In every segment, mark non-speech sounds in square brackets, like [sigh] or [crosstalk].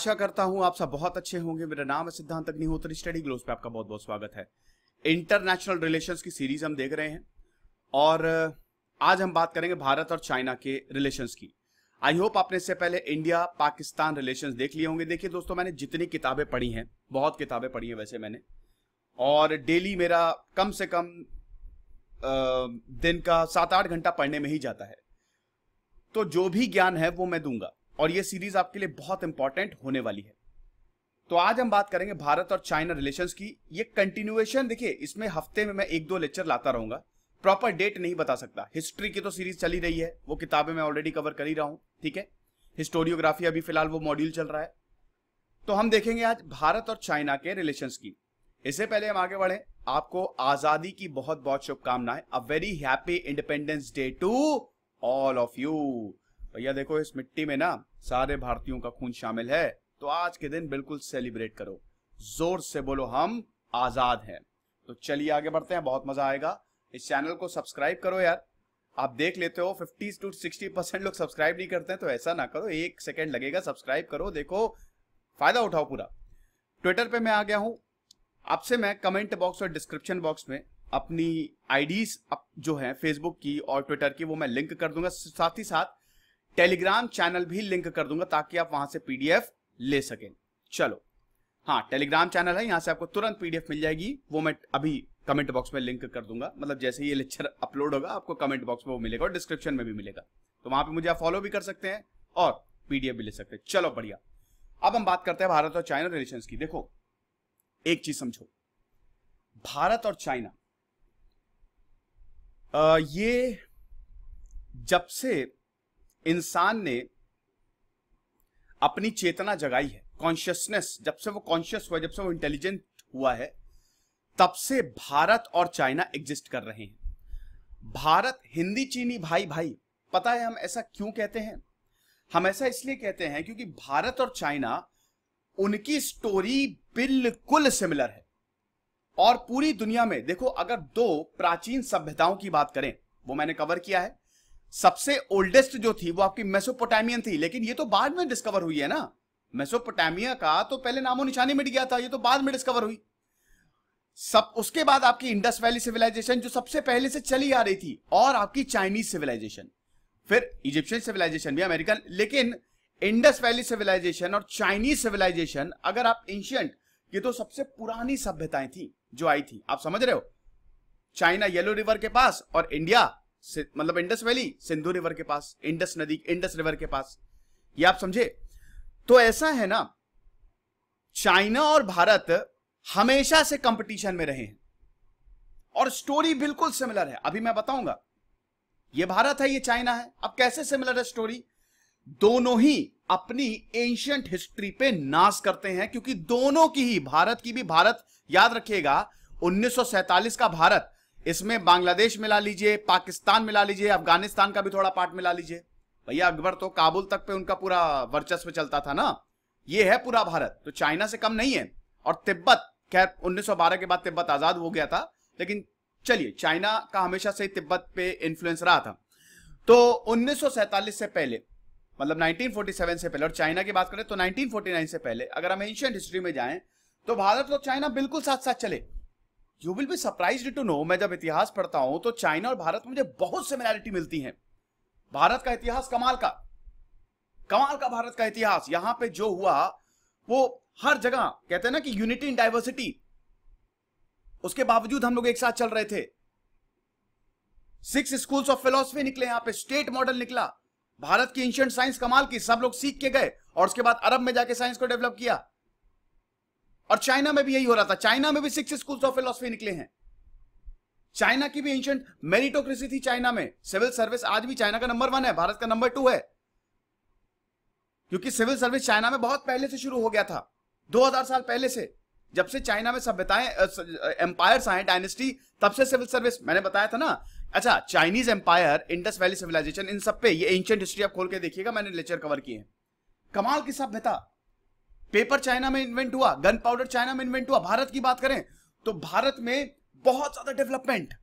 आशा करता हूं आप सब बहुत अच्छे होंगे मेरा नाम है सिद्धांत अग्निहोत्री स्टडी ग्लोस पे आपका बहुत बहुत स्वागत है इंटरनेशनल रिलेशंस की सीरीज हम देख रहे हैं और आज हम बात करेंगे भारत और चाइना के रिलेशंस की आई होप आपने इससे पहले इंडिया पाकिस्तान रिलेशंस देख लिए होंगे देखिए दोस्तों मैंने जितनी किताबें पढ़ी हैं बहुत किताबें पढ़ी हैं वैसे मैंने और डेली मेरा कम से कम दिन का सात आठ घंटा पढ़ने में ही जाता है तो जो भी ज्ञान है वो मैं दूंगा और ये सीरीज आपके लिए बहुत इंपॉर्टेंट होने वाली है तो आज हम बात करेंगे भारत और चाइना रिलेशन की ये कंटिन्यूएशन देखिए इसमें हफ्ते में मैं एक दो लेक्चर लाता रहूंगा प्रॉपर डेट नहीं बता सकता हिस्ट्री की तो सीरीज चली रही है वो किताबें मैं ऑलरेडी कवर कर ही रहा हूं ठीक है हिस्टोरियोग्राफी अभी फिलहाल वो मॉड्यूल चल रहा है तो हम देखेंगे आज भारत और चाइना के रिलेशन की इससे पहले हम आगे बढ़े आपको आजादी की बहुत बहुत शुभकामनाएं a very happy independence day to all of you भैया देखो इस मिट्टी में ना सारे भारतीयों का खून शामिल है तो आज के दिन बिल्कुल सेलिब्रेट करो जोर से बोलो हम आजाद हैं तो चलिए आगे बढ़ते हैं बहुत मजा आएगा इस चैनल को सब्सक्राइब करो यार आप देख लेते हो 50 टू 60 परसेंट लोग सब्सक्राइब नहीं करते हैं तो ऐसा ना करो एक सेकेंड लगेगा सब्सक्राइब करो देखो फायदा उठाओ पूरा ट्विटर पे मैं आ गया हूं आपसे मैं कमेंट बॉक्स और डिस्क्रिप्शन बॉक्स में अपनी आईडीज जो है फेसबुक की और ट्विटर की वो मैं लिंक कर दूंगा साथ ही साथ टेलीग्राम चैनल भी लिंक कर दूंगा ताकि आप वहां से पीडीएफ ले सकें चलो हाँ टेलीग्राम चैनल है यहां से आपको तुरंत पीडीएफ मिल जाएगी वो मैं अभी कमेंट बॉक्स में लिंक कर दूंगा मतलब जैसे ये लेक्चर अपलोड होगा आपको कमेंट बॉक्स में वो मिलेगा और डिस्क्रिप्शन में भी मिलेगा तो वहां पे मुझे आप फॉलो भी कर सकते हैं और पीडीएफ भी ले सकते हैं चलो बढ़िया अब हम बात करते हैं भारत और चाइना रिलेशन की देखो एक चीज समझो भारत और चाइना ये जब से इंसान ने अपनी चेतना जगाई है कॉन्शियसनेस जब से वो कॉन्शियस हुआ जब से वो इंटेलिजेंट हुआ है तब से भारत और चाइना एग्जिस्ट कर रहे हैं भारत हिंदी चीनी भाई भाई पता है हम ऐसा क्यों कहते हैं हम ऐसा इसलिए कहते हैं क्योंकि भारत और चाइना उनकी स्टोरी बिल्कुल सिमिलर है और पूरी दुनिया में देखो अगर दो प्राचीन सभ्यताओं की बात करें वो मैंने कवर किया है सबसे ओल्डेस्ट जो थी वो आपकी मेसोपोटामियन थी लेकिन ये तो बाद में डिस्कवर हुई है ना मेसोपोटामिया का तो पहले नामो निशानी मिट गया था ये तो बाद में डिस्कवर हुई सब उसके बाद आपकी इंडस वैली सिविलाइजेशन जो सबसे पहले से चली आ रही थी और आपकी चाइनीज सिविलाइजेशन फिर इजिप्शियन सिविलाइजेशन भी अमेरिकन लेकिन इंडस वैली सिविलाइजेशन और चाइनीज सिविलाइजेशन अगर आप एंशियंट ये तो सबसे पुरानी सभ्यताएं थी जो आई थी आप समझ रहे हो चाइना येलो रिवर के पास और इंडिया मतलब इंडस वैली सिंधु रिवर के पास इंडस नदी इंडस रिवर के पास ये आप समझे तो ऐसा है ना चाइना और भारत हमेशा से कंपटीशन में रहे हैं और स्टोरी बिल्कुल सिमिलर है अभी मैं बताऊंगा ये भारत है ये चाइना है अब कैसे सिमिलर है स्टोरी दोनों ही अपनी एंशियंट हिस्ट्री पे नाश करते हैं क्योंकि दोनों की ही भारत की भी भारत याद रखिएगा 1947 का भारत इसमें बांग्लादेश मिला लीजिए पाकिस्तान मिला लीजिए अफगानिस्तान का भी थोड़ा पार्ट मिला लीजिए भैया अकबर तो काबुल तक पे उनका पूरा वर्चस्व चलता था ना ये है पूरा भारत तो चाइना से कम नहीं है और तिब्बत खैर 1912 के बाद तिब्बत आजाद हो गया था लेकिन चलिए चाइना का हमेशा से तिब्बत पे इन्फ्लुएंस रहा था तो उन्नीस से पहले मतलब 1947 से पहले और चाइना की बात करें तो 1949 से पहले अगर हम एंशियंट हिस्ट्री में जाएं तो भारत और चाइना बिल्कुल साथ साथ चले you will be surprise to know मैं जब इतिहास पढ़ता हूं तो चाइना और भारत मुझे बहुत सिमिलैरिटी मिलती है भारत का इतिहास कमाल का कमाल का भारत का इतिहास यहां पे जो हुआ वो हर जगह कहते हैं ना कि यूनिटी इन डाइवर्सिटी उसके बावजूद हम लोग एक साथ चल रहे थे सिक्स स्कूल्स ऑफ फिलोसफी निकले यहां पे स्टेट मॉडल निकला भारत की एंशियंट साइंस कमाल की सब लोग सीख के गए और उसके बाद अरब में जाके साइंस को डेवलप किया और चाइना में भी यही हो रहा था चाइना में भी सिक्स स्कूल्स ऑफ फिलोसफी निकले हैं चाइना की भी एंशियंट मेरिटोक्रेसी थी चाइना में सिविल सर्विस आज भी चाइना का नंबर वन है भारत का नंबर टू है क्योंकि सिविल सर्विस चाइना में बहुत पहले से शुरू हो गया था 2000 साल पहले से जब से चाइना में सभ्यताएं एम्पायर आए डायनेस्टी तब से सिविल सर्विस मैंने बताया था ना अच्छा Chinese empire Indus valley civilisation इन सब पे ये एंशियंट हिस्ट्री आप खोल के देखिएगा मैंने लेक्चर कवर किए हैं कमाल की सभ्यता पेपर चाइना में इन्वेंट हुआ गन पाउडर चाइना में इन्वेंट हुआ भारत की बात करें तो भारत में बहुत ज्यादा डेवलपमेंट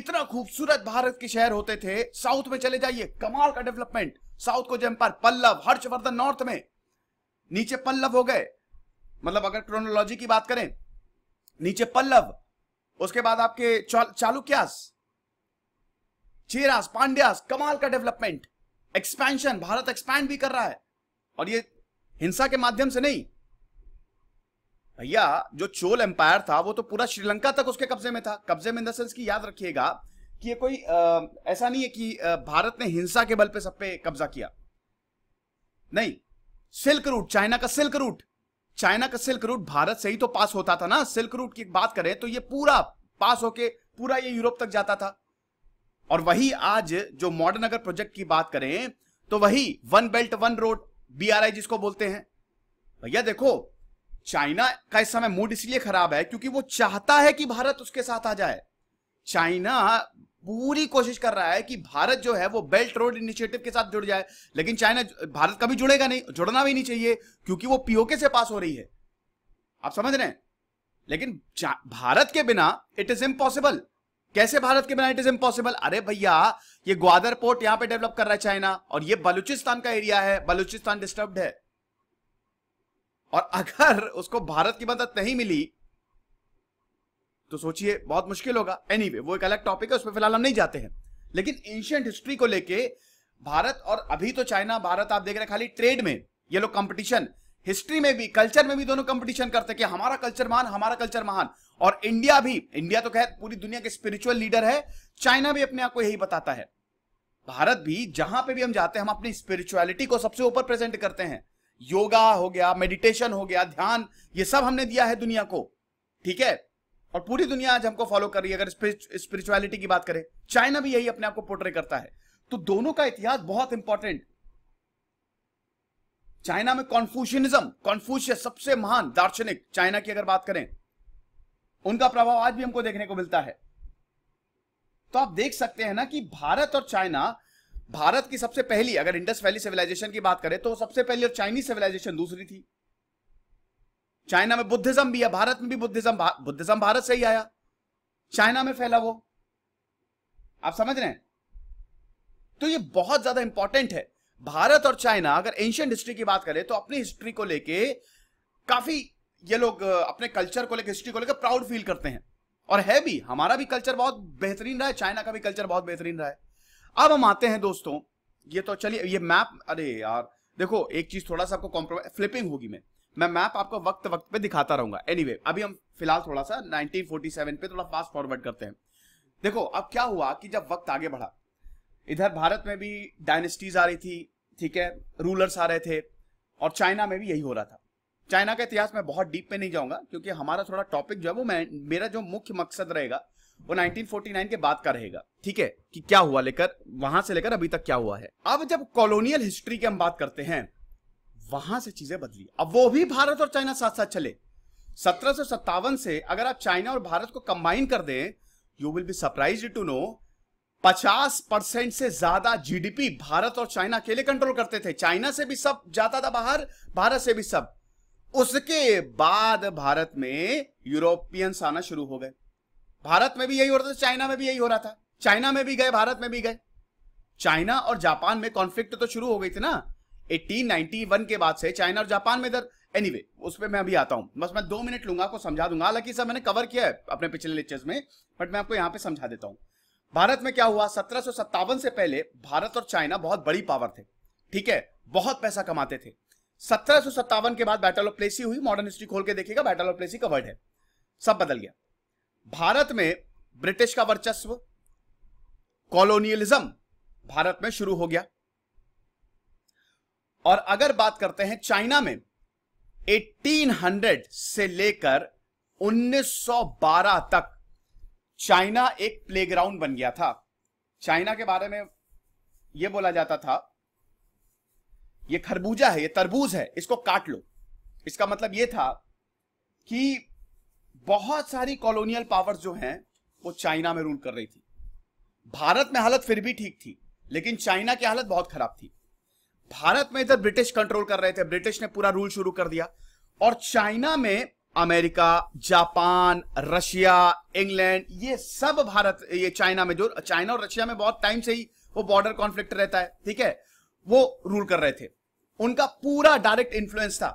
इतना खूबसूरत भारत के शहर होते थे साउथ में चले जाइए कमाल का डेवलपमेंट साउथ को जम्पार पल्लव हर्षवर्धन नॉर्थ में नीचे पल्लव हो गए मतलब अगर क्रोनोलॉजी की बात करें नीचे पल्लव उसके बाद आपके चालुक्यास चेरास पांड्यास कमाल का डेवलपमेंट एक्सपेंशन भारत एक्सपैंड भी कर रहा है और ये हिंसा के माध्यम से नहीं भैया जो चोल एम्पायर था वो तो पूरा श्रीलंका तक उसके कब्जे में था कब्जे में इन द सेंस की याद रखिएगा कि ये कोई आ, ऐसा नहीं है कि आ, भारत ने हिंसा के बल पे सब पे कब्जा किया नहीं सिल्क रूट चाइना का सिल्क रूट चाइना का सिल्क रूट भारत से ही तो पास होता था ना सिल्क रूट की बात करें तो ये पूरा पास होके पूरा ये यूरोप तक जाता था और वही आज जो मॉडर्न अगर प्रोजेक्ट की बात करें तो वही one belt one road BRI जिसको बोलते हैं भैया देखो चाइना का इस समय मूड इसलिए खराब है क्योंकि वो चाहता है कि भारत उसके साथ आ जाए चाइना पूरी कोशिश कर रहा है कि भारत जो है वो बेल्ट रोड इनिशिएटिव के साथ जुड़ जाए लेकिन चाइना भारत कभी जुड़ेगा नहीं जुड़ना भी नहीं चाहिए क्योंकि वो पीओके से पास हो रही है आप समझ रहे हैं लेकिन भारत के बिना इट इज इम्पॉसिबल कैसे भारत के बिना इट इज इम्पॉसिबल अरे भैया ये ग्वादर पोर्ट यहां पे डेवलप कर रहा है चाइना और ये बलूचिस्तान का एरिया है बलूचिस्तान डिस्टर्ब है और अगर उसको भारत की मदद नहीं मिली तो सोचिए बहुत मुश्किल होगा एनी anyway, वो एक अलग टॉपिक है उस पर फिलहाल हम नहीं जाते हैं लेकिन एंशियंट हिस्ट्री को लेके भारत और अभी तो चाइना भारत आप देख रहे हैं खाली ट्रेड में ये लोग कंपटीशन हिस्ट्री में भी कल्चर में भी दोनों कंपटीशन करते कि हमारा कल्चर महान हमारा कल्चर महान और इंडिया भी इंडिया तो खैर पूरी दुनिया के स्पिरिचुअल लीडर है चाइना भी अपने आप को यही बताता है भारत भी जहां पे भी हम जाते हैं हम अपनी स्पिरिचुअलिटी को सबसे ऊपर प्रेजेंट करते हैं योगा हो गया मेडिटेशन हो गया ध्यान ये सब हमने दिया है दुनिया को ठीक है और पूरी दुनिया आज हमको फॉलो कर रही है अगर स्पिरिचुअलिटी की बात करें चाइना भी यही अपने आप को पोर्ट्रे करता है तो दोनों का इतिहास बहुत इंपॉर्टेंट चाइना में कॉन्फ्यूशनिज्म कॉन्फ्यूशियस सबसे महान दार्शनिक चाइना की अगर बात करें उनका प्रभाव आज भी हमको देखने को मिलता है तो आप देख सकते हैं ना कि भारत और चाइना भारत की सबसे पहली अगर इंडस वैली सिविलाइजेशन की बात करें तो सबसे पहली और चाइनीज सिविलाइजेशन दूसरी थी चाइना में बुद्धिज्म भी है भारत में भी बुद्धिज्म भा, बुद्धिज्म भारत से ही आया चाइना में फैला वो आप समझ रहे हैं तो ये बहुत ज्यादा इंपॉर्टेंट है भारत और चाइना अगर एंशियंट हिस्ट्री की बात करें तो अपनी हिस्ट्री को लेके काफी ये लोग अपने कल्चर को लेकर हिस्ट्री को लेकर प्राउड फील करते हैं और है भी हमारा भी कल्चर बहुत बेहतरीन रहा है चाइना का भी कल्चर बहुत बेहतरीन रहा है अब हम आते हैं दोस्तों ये तो चलिए ये मैप अरे यार देखो एक चीज थोड़ा सा आपको कॉम्प्रोमाइज फ्लिपिंग होगी मैं मैं मैप आपको वक्त वक्त पे दिखाता रहूंगा एनी anyway, अभी हम फिलहाल थोड़ा सा 1947 पे थोड़ा फास्ट फॉरवर्ड करते हैं देखो अब क्या हुआ कि जब वक्त आगे बढ़ा इधर भारत में भी डायनेस्टीज आ रही थी ठीक है रूलर्स आ रहे थे और चाइना में भी यही हो रहा था चाइना का इतिहास मैं बहुत डीप पे नहीं जाऊंगा क्योंकि हमारा थोड़ा टॉपिक जो है वो मैं मेरा जो मुख्य मकसद रहेगा वो 1949 के बाद का रहेगा ठीक है कि क्या हुआ लेकर वहां से लेकर अभी तक क्या हुआ है अब जब कॉलोनियल हिस्ट्री की हम बात करते हैं वहां से चीजें बदली अब वो भी भारत और चाइना साथ साथ चले सत्रह से अगर आप चाइना और भारत को कंबाइन कर दें you will be surprise to know 50 percent से ज्यादा जीडीपी भारत और चाइना अकेले कंट्रोल करते थे चाइना से भी सब जाता था बाहर भारत से भी सब उसके बाद भारत में यूरोपियंस आना शुरू हो गए भारत में भी यही हो रहा था चाइना में भी यही हो रहा था चाइना में भी गए भारत में भी गए चाइना और जापान में कॉन्फ्लिक्ट तो शुरू हो गई थी ना 1891 के बाद से चाइना और जापान में इधर एनीवे anyway, उस पर मैं अभी आता हूं बस मैं दो मिनट लूंगा आपको समझा दूंगा हालांकि सब मैंने कवर किया है अपने पिछले लेक्चर्स में बट मैं आपको यहाँ पे समझा देता हूँ भारत में क्या हुआ सत्रह से पहले भारत और चाइना बहुत बड़ी पावर थे ठीक है बहुत पैसा कमाते थे सत्रह के बाद बैटल ऑफ प्लेसी हुई मॉडर्न हिस्ट्री खोल के देखिएगा बैटल ऑफ प्लेसी वर्ड है सब बदल गया भारत में ब्रिटिश का वर्चस्व कॉलोनियलिज्म भारत में शुरू हो गया और अगर बात करते हैं चाइना में 1800 से लेकर 1912 तक चाइना एक प्लेग्राउंड बन गया था चाइना के बारे में यह बोला जाता था ये खरबूजा है ये तरबूज है इसको काट लो इसका मतलब ये था कि बहुत सारी कॉलोनियल पावर्स जो हैं वो चाइना में रूल कर रही थी भारत में हालत फिर भी ठीक थी लेकिन चाइना की हालत बहुत खराब थी भारत में इधर ब्रिटिश कंट्रोल कर रहे थे ब्रिटिश ने पूरा रूल शुरू कर दिया और चाइना में अमेरिका जापान रशिया इंग्लैंड ये सब भारत ये चाइना में जो चाइना और रशिया में बहुत टाइम से ही वो बॉर्डर कॉन्फ्लिक्ट रहता है ठीक है वो रूल कर रहे थे उनका पूरा डायरेक्ट इन्फ्लुएंस था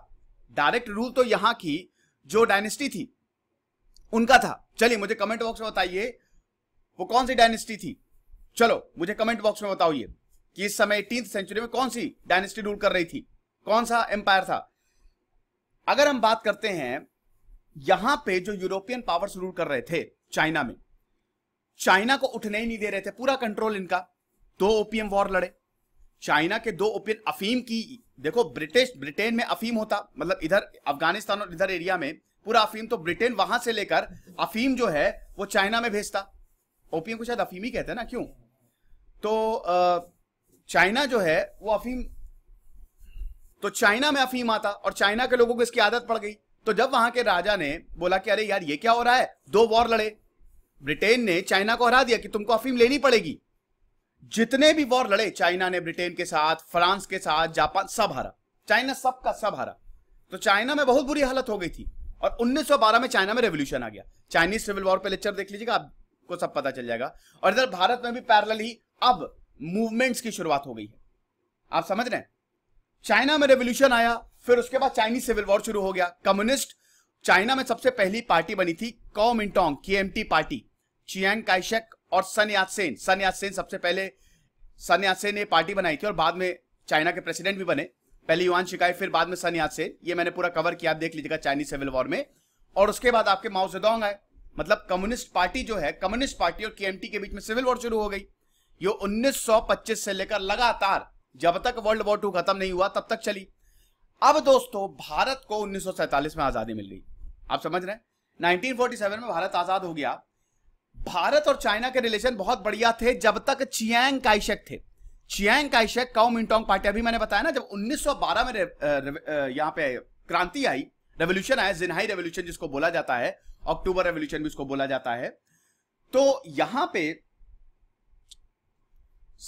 डायरेक्ट रूल तो यहां की जो डायनेस्टी थी उनका था चलिए मुझे कमेंट बॉक्स में बताइए वो कौन सी डायनेस्टी थी चलो मुझे कमेंट बॉक्स में बताओ ये कि इस समय एटीन सेंचुरी में कौन सी डायनेस्टी रूल कर रही थी कौन सा एम्पायर था अगर हम बात करते हैं यहां पे जो यूरोपियन पावर्स रूल कर रहे थे चाइना में चाइना को उठने ही नहीं दे रहे थे पूरा कंट्रोल इनका दो ओपीएम वॉर लड़े चाइना के दो ओपियन अफीम की देखो ब्रिटिश ब्रिटेन में अफीम होता मतलब इधर अफगानिस्तान और इधर एरिया में पूरा अफीम तो ब्रिटेन वहां से लेकर अफीम जो है वो चाइना में भेजता ओपियम को शायद अफीम ही कहते हैं ना क्यों तो चाइना जो है वो अफीम तो चाइना में अफीम आता और चाइना के लोगों को इसकी आदत पड़ गई तो जब वहां के राजा ने बोला कि अरे यार ये क्या हो रहा है दो वॉर लड़े ब्रिटेन ने चाइना को हरा दिया कि तुमको अफीम लेनी पड़ेगी जितने भी वॉर लड़े चाइना ने ब्रिटेन के साथ फ्रांस के साथ जापान सब हारा चाइना सबका सब हारा तो चाइना में बहुत बुरी हालत हो गई थी और 1912 में चाइना में रेवोल्यूशन आ गया चाइनीज सिविल वॉर पे लेक्चर देख लीजिएगा आपको सब पता चल जाएगा और इधर भारत में भी पैरल ही अब मूवमेंट्स की शुरुआत हो गई है आप समझ रहे हैं चाइना में रेवोल्यूशन आया फिर उसके बाद चाइनीज सिविल वॉर शुरू हो गया कम्युनिस्ट चाइना में सबसे पहली पार्टी बनी थी कॉमिंटोंग की पार्टी चियांग काइशेक और सन यासेन सन यासेन सबसे पहले सन यासेन ने पार्टी बनाई थी और बाद में चाइना के प्रेसिडेंट भी बने पहले युवान शिकायत फिर बाद में सन यासेन ये मैंने पूरा कवर किया आप देख लीजिएगा चाइनीज सिविल वॉर में और उसके बाद आपके माओ सेदोंग आए मतलब कम्युनिस्ट पार्टी जो है कम्युनिस्ट पार्टी और के के बीच में सिविल वॉर शुरू हो गई ये उन्नीस से लेकर लगातार जब तक वर्ल्ड वॉर टू खत्म नहीं हुआ तब तक चली अब दोस्तों भारत को उन्नीस में आजादी मिल गई आप समझ रहे हैं 1947 में भारत आजाद हो गया भारत और चाइना के रिलेशन बहुत बढ़िया थे जब तक चियांग काइशक थे Chiang Kaishek Kuomintang party अभी मैंने बताया ना जब 1912 में रे, यहाँ पे क्रांति आई रेवोल्यूशन आया जिनहाई रेवोल्यूशन जिसको बोला जाता है अक्टूबर रेवोल्यूशन भी उसको बोला जाता है तो यहां पे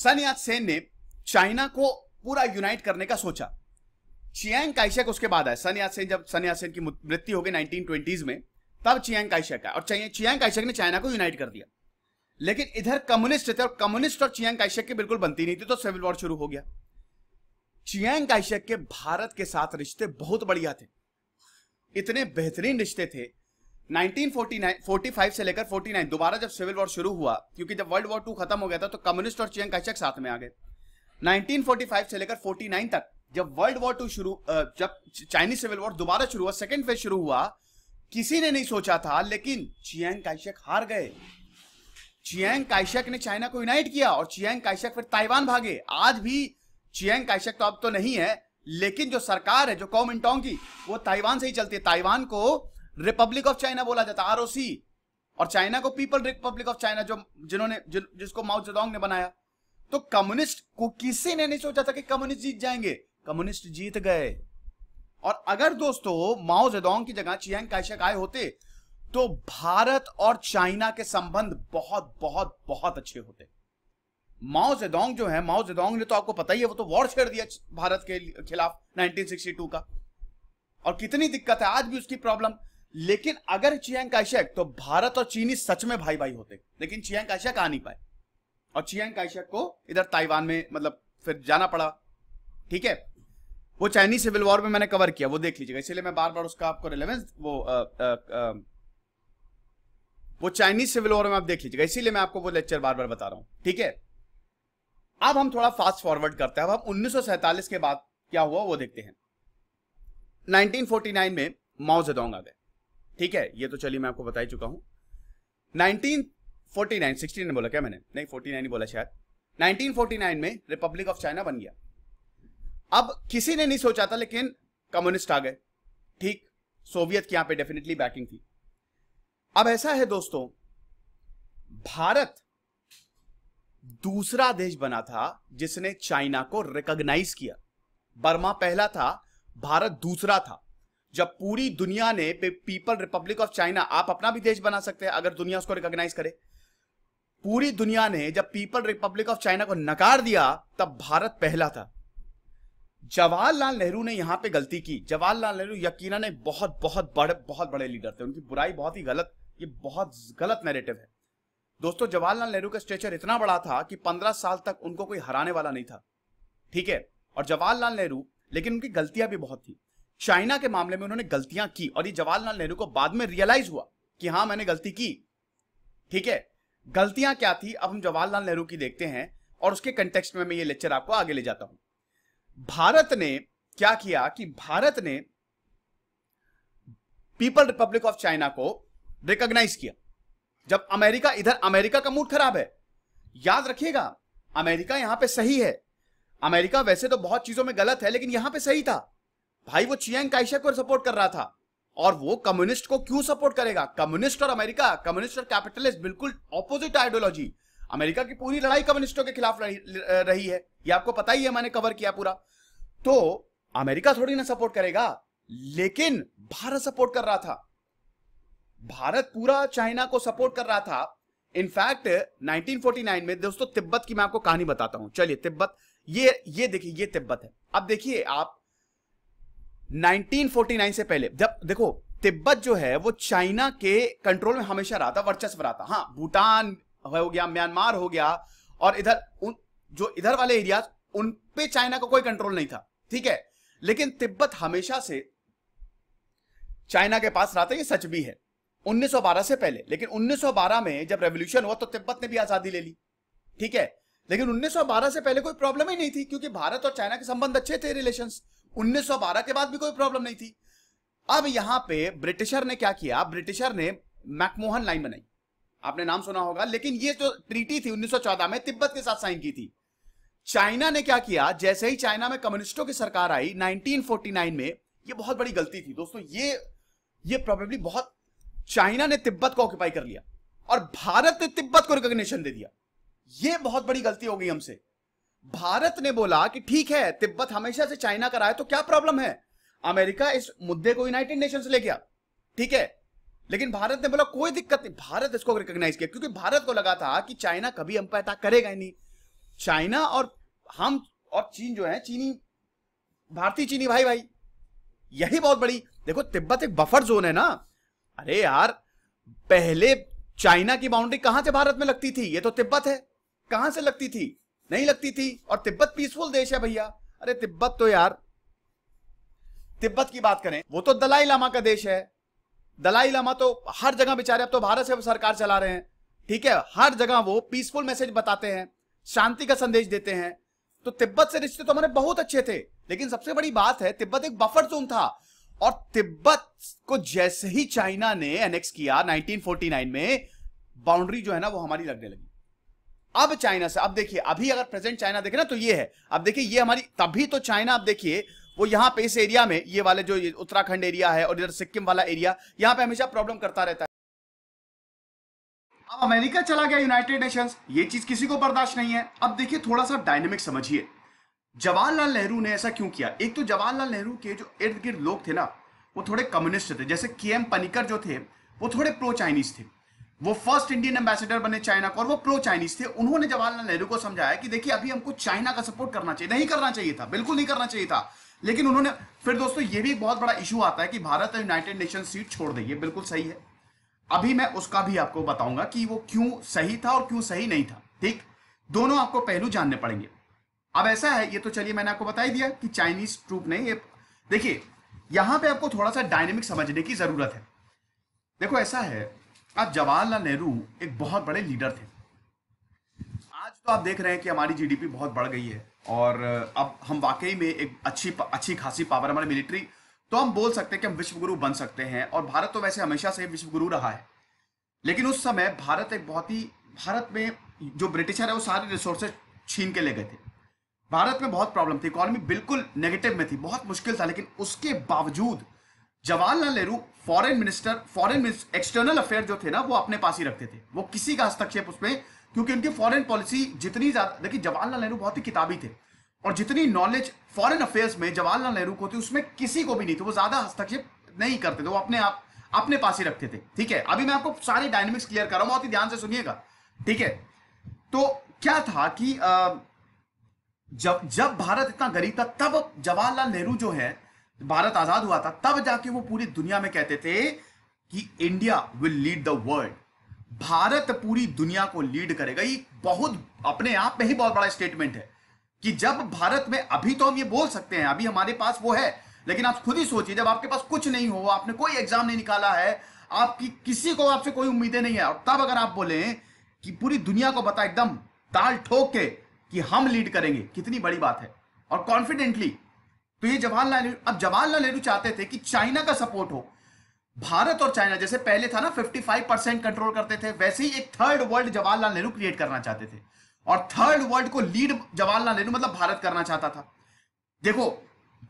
सन यात सेन ने चाइना को पूरा यूनाइट करने का सोचा चियांग काइशक उसके बाद आया सन सेन जब सन यात सेन की मृत्यु हो गई नाइनटीन में तब चियांग काइशेक का और चियांग काइशेक ने चाइना को यूनाइट कर दिया लेकिन इधर कम्युनिस्ट थे और कम्युनिस्ट और चियांग काइशेक की बिल्कुल बनती नहीं थी तो सिविल वॉर शुरू हो गया चियांग काइशेक के भारत के साथ रिश्ते बहुत बढ़िया थे इतने बेहतरीन रिश्ते थे 1949 45 से लेकर 49 दोबारा जब सिविल वॉर शुरू हुआ क्योंकि जब वर्ल्ड वॉर टू खत्म हो गया था तो कम्युनिस्ट और चियांग काइशेक साथ में आ गए 1945 से लेकर 49 तक जब वर्ल्ड वॉर टू शुरू जब चाइनीज सिविल वॉर दोबारा शुरू हुआ सेकेंड फेज शुरू हुआ किसी ने नहीं सोचा था लेकिन चियांग काइशक हार गए चियांग काइशक ने चाइना को यूनाइट किया और चियांग काइशक फिर ताइवान भागे आज भी चियांग काइशक तो अब तो नहीं है लेकिन जो सरकार है जो कॉमिंटोंग की वो ताइवान से ही चलती है ताइवान को रिपब्लिक ऑफ चाइना बोला जाता आर आरओसी और चाइना को पीपल रिपब्लिक ऑफ चाइना जो जिन्होंने जिन, जिसको माओ जेडोंग ने बनाया तो कम्युनिस्ट को किसी ने नहीं सोचा था कि कम्युनिस्ट जीत जाएंगे कम्युनिस्ट जीत गए और अगर दोस्तों माओ जेदोंग की जगह चियांग काइशक आए होते तो भारत और चाइना के संबंध बहुत बहुत बहुत अच्छे होते माओ जेदोंग जो है माओ जेदोंग ने तो आपको पता ही है वो तो वॉर छेड़ दिया भारत के खिलाफ 1962 का और कितनी दिक्कत है आज भी उसकी प्रॉब्लम लेकिन अगर चियांग काइशक तो भारत और चीनी सच में भाई भाई होते लेकिन चियांग काइशक आ नहीं पाए और चियांग काइशक को इधर ताइवान में मतलब फिर जाना पड़ा ठीक है वो चाइनीज सिविल वॉर में मैंने कवर किया वो देख लीजिएगा इसलिए मैं बार बार उसका आपको रिलेवेंस वो वो चाइनीज सिविल वॉर में आप देख लीजिएगा इसीलिए मैं आपको वो लेक्चर बार बार बता रहा हूं ठीक है अब हम थोड़ा फास्ट फॉरवर्ड करते हैं अब हम उन्नीस के बाद क्या हुआ वो देखते हैं 1949 में माओ जेडोंग आ गए ठीक है ये तो चलिए मैं आपको बता ही चुका हूं 1949 16 ने बोला क्या मैंने नहीं 49 ही बोला शायद 1949 में रिपब्लिक ऑफ चाइना बन गया अब किसी ने नहीं सोचा था लेकिन कम्युनिस्ट आ गए ठीक सोवियत की यहां पे डेफिनेटली बैकिंग थी अब ऐसा है दोस्तों भारत दूसरा देश बना था जिसने चाइना को रिकॉग्नाइज किया बर्मा पहला था भारत दूसरा था जब पूरी दुनिया ने पीपल रिपब्लिक ऑफ चाइना आप अपना भी देश बना सकते हैं अगर दुनिया उसको रिकॉग्नाइज करे पूरी दुनिया ने जब पीपल रिपब्लिक ऑफ चाइना को नकार दिया तब भारत पहला था जवाहरलाल नेहरू ने यहाँ पे गलती की जवाहरलाल नेहरू यकीन एक बहुत बहुत बड़े बहुत बड़े लीडर थे उनकी बुराई बहुत ही गलत ये बहुत गलत नैरेटिव है दोस्तों जवाहरलाल नेहरू का स्ट्रेचर इतना बड़ा था कि पंद्रह साल तक उनको कोई हराने वाला नहीं था ठीक है और जवाहरलाल नेहरू लेकिन उनकी गलतियां भी बहुत थी चाइना के मामले में उन्होंने गलतियां की और ये जवाहरलाल नेहरू को बाद में रियलाइज हुआ कि हाँ मैंने गलती की ठीक है गलतियां क्या थी अब हम जवाहरलाल नेहरू की देखते हैं और उसके कंटेक्स्ट में मैं ये लेक्चर आपको आगे ले जाता हूं भारत ने क्या किया कि भारत ने पीपल रिपब्लिक ऑफ चाइना को रिकॉग्नाइज किया जब अमेरिका इधर अमेरिका का मूड खराब है याद रखिएगा अमेरिका यहां पे सही है अमेरिका वैसे तो बहुत चीजों में गलत है लेकिन यहां पे सही था भाई वो चियांग काइशेक को सपोर्ट कर रहा था और वो कम्युनिस्ट को क्यों सपोर्ट करेगा कम्युनिस्ट और अमेरिका कम्युनिस्ट और कैपिटलिस्ट बिल्कुल ऑपोजिट आइडियोलॉजी अमेरिका की पूरी लड़ाई कम्युनिस्टों के खिलाफ रही है ये आपको पता ही है मैंने कवर किया पूरा तो अमेरिका थोड़ी ना सपोर्ट करेगा लेकिन भारत सपोर्ट कर रहा था भारत पूरा चाइना को सपोर्ट कर रहा था इनफैक्ट 1949 में दोस्तों तिब्बत की मैं आपको कहानी बताता हूं चलिए तिब्बत ये ये देखिए ये तिब्बत है अब देखिए आप 1949 से पहले जब देखो तिब्बत जो है वो चाइना के कंट्रोल में हमेशा रहा था वर्चस्व रहा था हाँ भूटान हो गया म्यांमार हो गया और इधर उन जो इधर वाले एरियाज उन पे चाइना का को कोई कंट्रोल नहीं था ठीक है लेकिन तिब्बत हमेशा से चाइना के पास रहता है ये सच भी है 1912 से पहले लेकिन 1912 में जब रेवोल्यूशन हुआ तो तिब्बत ने भी आजादी ले ली ठीक है लेकिन 1912 से पहले कोई प्रॉब्लम ही नहीं थी क्योंकि भारत और चाइना के संबंध अच्छे थे रिलेशन 1912 के बाद भी कोई प्रॉब्लम नहीं थी अब यहां पे ब्रिटिशर ने क्या किया ब्रिटिशर ने मैकमोहन लाइन बनाई आपने नाम सुना होगा लेकिन ये जो ट्रीटी थी 1914 में तिब्बत के साथ साइन की थी चाइना ने क्या किया जैसे ही चाइना में कम्युनिस्टों की सरकार आई 1949 में ये बहुत बड़ी गलती थी दोस्तों ये ये प्रॉब्लमली बहुत चाइना ने तिब्बत को ऑक्यूपाई कर लिया और भारत ने तिब्बत को रिकॉग्निशन दे दिया ये बहुत बड़ी गलती हो गई हमसे भारत ने बोला कि ठीक है तिब्बत हमेशा से चाइना का रहा है तो क्या प्रॉब्लम है अमेरिका इस मुद्दे को यूनाइटेड नेशन ले गया ठीक है लेकिन भारत ने बोला कोई दिक्कत नहीं भारत इसको रिकॉग्नाइज किया क्योंकि भारत को लगा था कि चाइना कभी हम पर अटैक करेगा ही नहीं चाइना और हम और चीन जो है चीनी भारतीय चीनी भाई भाई यही बहुत बड़ी देखो तिब्बत एक बफर जोन है ना अरे यार पहले चाइना की बाउंड्री कहां से भारत में लगती थी ये तो तिब्बत है कहां से लगती थी नहीं लगती थी और तिब्बत पीसफुल देश है भैया अरे तिब्बत तो यार तिब्बत की बात करें वो तो दलाई लामा का देश है दलाई लामा तो हर जगह बेचारे अब तो भारत से सरकार चला रहे हैं ठीक है हर जगह वो पीसफुल मैसेज बताते हैं शांति का संदेश देते हैं तो तिब्बत से रिश्ते तो हमारे बहुत अच्छे थे लेकिन सबसे बड़ी बात है तिब्बत एक बफर जोन था और तिब्बत को जैसे ही चाइना ने एनेक्स किया 1949 में बाउंड्री जो है ना वो हमारी लगने लगी अब चाइना से अब देखिए अभी अगर प्रेजेंट चाइना देखे ना तो ये है अब देखिए ये हमारी तभी तो चाइना अब देखिए वो यहाँ पे इस एरिया में ये वाले जो उत्तराखंड एरिया है और इधर सिक्किम वाला एरिया यहाँ पे हमेशा प्रॉब्लम करता रहता है अब अमेरिका चला गया यूनाइटेड नेशंस ये चीज किसी को बर्दाश्त नहीं है अब देखिए थोड़ा सा डायनेमिक समझिए जवाहरलाल नेहरू ने ऐसा क्यों किया एक तो जवाहरलाल नेहरू के जो इर्द गिर्द लोग थे ना वो थोड़े कम्युनिस्ट थे जैसे के एम पनिकर जो थे वो थोड़े प्रो चाइनीज थे वो फर्स्ट इंडियन एम्बेसडर बने चाइना को और वो प्रो चाइनीज थे उन्होंने जवाहरलाल नेहरू को समझाया कि देखिए अभी हमको चाइना का सपोर्ट करना चाहिए नहीं करना चाहिए था बिल्कुल नहीं करना चाहिए था लेकिन उन्होंने फिर दोस्तों ये भी एक बहुत बड़ा इशू आता है कि भारत यूनाइटेड नेशन सीट छोड़ दे ये बिल्कुल सही है अभी मैं उसका भी आपको बताऊंगा कि वो क्यों सही था और क्यों सही नहीं था ठीक दोनों आपको पहलू जानने पड़ेंगे अब ऐसा है ये तो चलिए मैंने आपको बताई दिया कि चाइनीज ट्रूप ने ये देखिए यहां पे आपको थोड़ा सा डायनेमिक समझने की जरूरत है देखो ऐसा है आप जवाहरलाल नेहरू एक बहुत बड़े लीडर थे आज तो आप देख रहे हैं कि हमारी जीडीपी बहुत बढ़ गई है और अब हम वाकई में एक अच्छी अच्छी खासी पावर हमारी मिलिट्री तो हम बोल सकते हैं कि हम विश्वगुरु बन सकते हैं और भारत तो वैसे हमेशा से विश्वगुरु रहा है लेकिन उस समय भारत एक बहुत ही भारत में जो ब्रिटिशर है वो सारे रिसोर्सेज छीन के ले गए थे भारत में बहुत प्रॉब्लम थी इकोनॉमी बिल्कुल नेगेटिव में थी बहुत मुश्किल था लेकिन उसके बावजूद Jawaharlal Nehru foreign minister foreign external affair जो थे ना वो अपने पास ही रखते थे वो किसी का हस्तक्षेप उसमें क्योंकि उनकी फॉरेन पॉलिसी जितनी ज्यादा देखिए जवाहरलाल नेहरू बहुत ही किताबी थे और जितनी नॉलेज फॉरेन अफेयर्स में जवाहरलाल नेहरू को थी उसमें किसी को भी नहीं थी वो ज्यादा हस्तक्षेप नहीं करते थे वो अपने आप अपने पास ही रखते थे ठीक है अभी मैं आपको सारी डायनेमिक्स क्लियर कर रहा हूं बहुत ही ध्यान से सुनिएगा ठीक है तो क्या था कि जब जब भारत इतना गरीब था तब जवाहरलाल नेहरू जो है भारत आजाद हुआ था तब जाके वो पूरी दुनिया में कहते थे कि India will lead the world Bharat पूरी दुनिया को लीड करेगा ये बहुत अपने आप में ही बहुत बड़ा स्टेटमेंट है कि जब भारत में अभी तो हम ये बोल सकते हैं अभी हमारे पास वो है लेकिन आप खुद ही सोचिए जब आपके पास कुछ नहीं हो आपने कोई एग्जाम नहीं निकाला है आपकी किसी को आपसे कोई उम्मीदें नहीं है और तब अगर आप बोले कि पूरी दुनिया को बता एकदम ताल ठोक के कि हम लीड करेंगे कितनी बड़ी बात है और कॉन्फिडेंटली तो ये जवाहरलाल नेहरू अब जवाहरलाल नेहरू चाहते थे कि चाइना का सपोर्ट हो भारत और चाइना जैसे पहले था ना 55 परसेंट कंट्रोल करते थे वैसे ही एक third world Jawaharlal Nehru create करना चाहते थे और थर्ड वर्ल्ड को लीड जवाहरलाल नेहरू मतलब भारत करना चाहता था देखो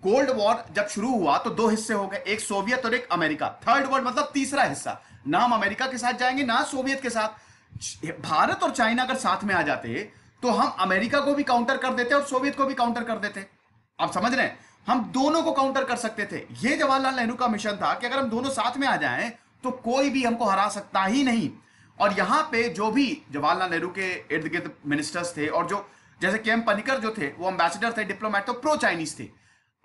गोल्ड वॉर जब शुरू हुआ तो दो हिस्से हो गए एक सोवियत और एक अमेरिका थर्ड वर्ल्ड मतलब तीसरा हिस्सा ना हम अमेरिका के साथ जाएंगे ना सोवियत के साथ भारत और चाइना अगर साथ में आ जाते तो हम अमेरिका को भी काउंटर कर देते और सोवियत को भी काउंटर कर देते आप समझ रहे हैं हम दोनों को काउंटर कर सकते थे ये जवाहरलाल नेहरू का मिशन था कि अगर हम दोनों साथ में आ जाएं तो कोई भी हमको हरा सकता ही नहीं और यहां पे जो भी जवाहरलाल नेहरू के इर्द गिर्द मिनिस्टर्स थे और जो जैसे के एम पनिकर जो थे वो एम्बेसडर थे डिप्लोमैट तो प्रो चाइनीज थे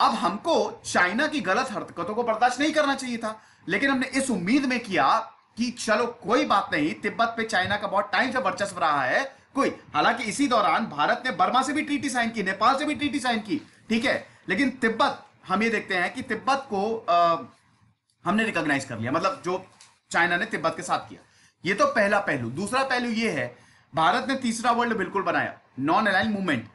अब हमको चाइना की गलत हरकतों को बर्दाश्त नहीं करना चाहिए था लेकिन हमने इस उम्मीद में किया कि चलो कोई बात नहीं तिब्बत पे चाइना का बहुत टाइम से वर्चस्व रहा है कोई हालांकि इसी दौरान भारत ने बर्मा से भी ट्रीटी साइन की नेपाल से भी ट्रीटी साइन की ठीक है लेकिन तिब्बत हम ये देखते हैं कि तिब्बत को आ, हमने रिकॉग्नाइज कर लिया मतलब जो चाइना ने तिब्बत के साथ किया ये तो पहला पहलू दूसरा पहलू ये है भारत ने तीसरा वर्ल्ड बिल्कुल बनाया non align movement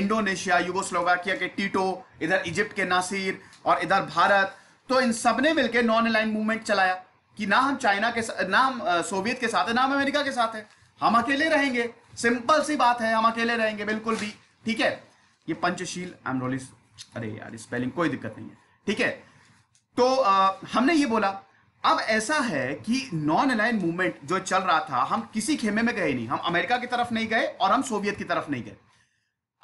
Indonesia Yugoslavia के टीटो इधर इजिप्ट के नासिर और इधर भारत तो इन सब ने मिलकर नॉन अलाइन मूवमेंट चलाया कि ना हम चाइना के ना हम सोवियत के साथ है ना हम अमेरिका के साथ है हम अकेले रहेंगे सिंपल सी बात है हम अकेले रहेंगे बिल्कुल भी ठीक है ये पंचशील एमरोलिस अरे यार स्पेलिंग कोई दिक्कत नहीं है ठीक है तो आ, हमने ये बोला अब ऐसा है कि नॉन अलाइन मूवमेंट जो चल रहा था हम किसी खेमे में गए नहीं हम अमेरिका की तरफ नहीं गए और हम सोवियत की तरफ नहीं गए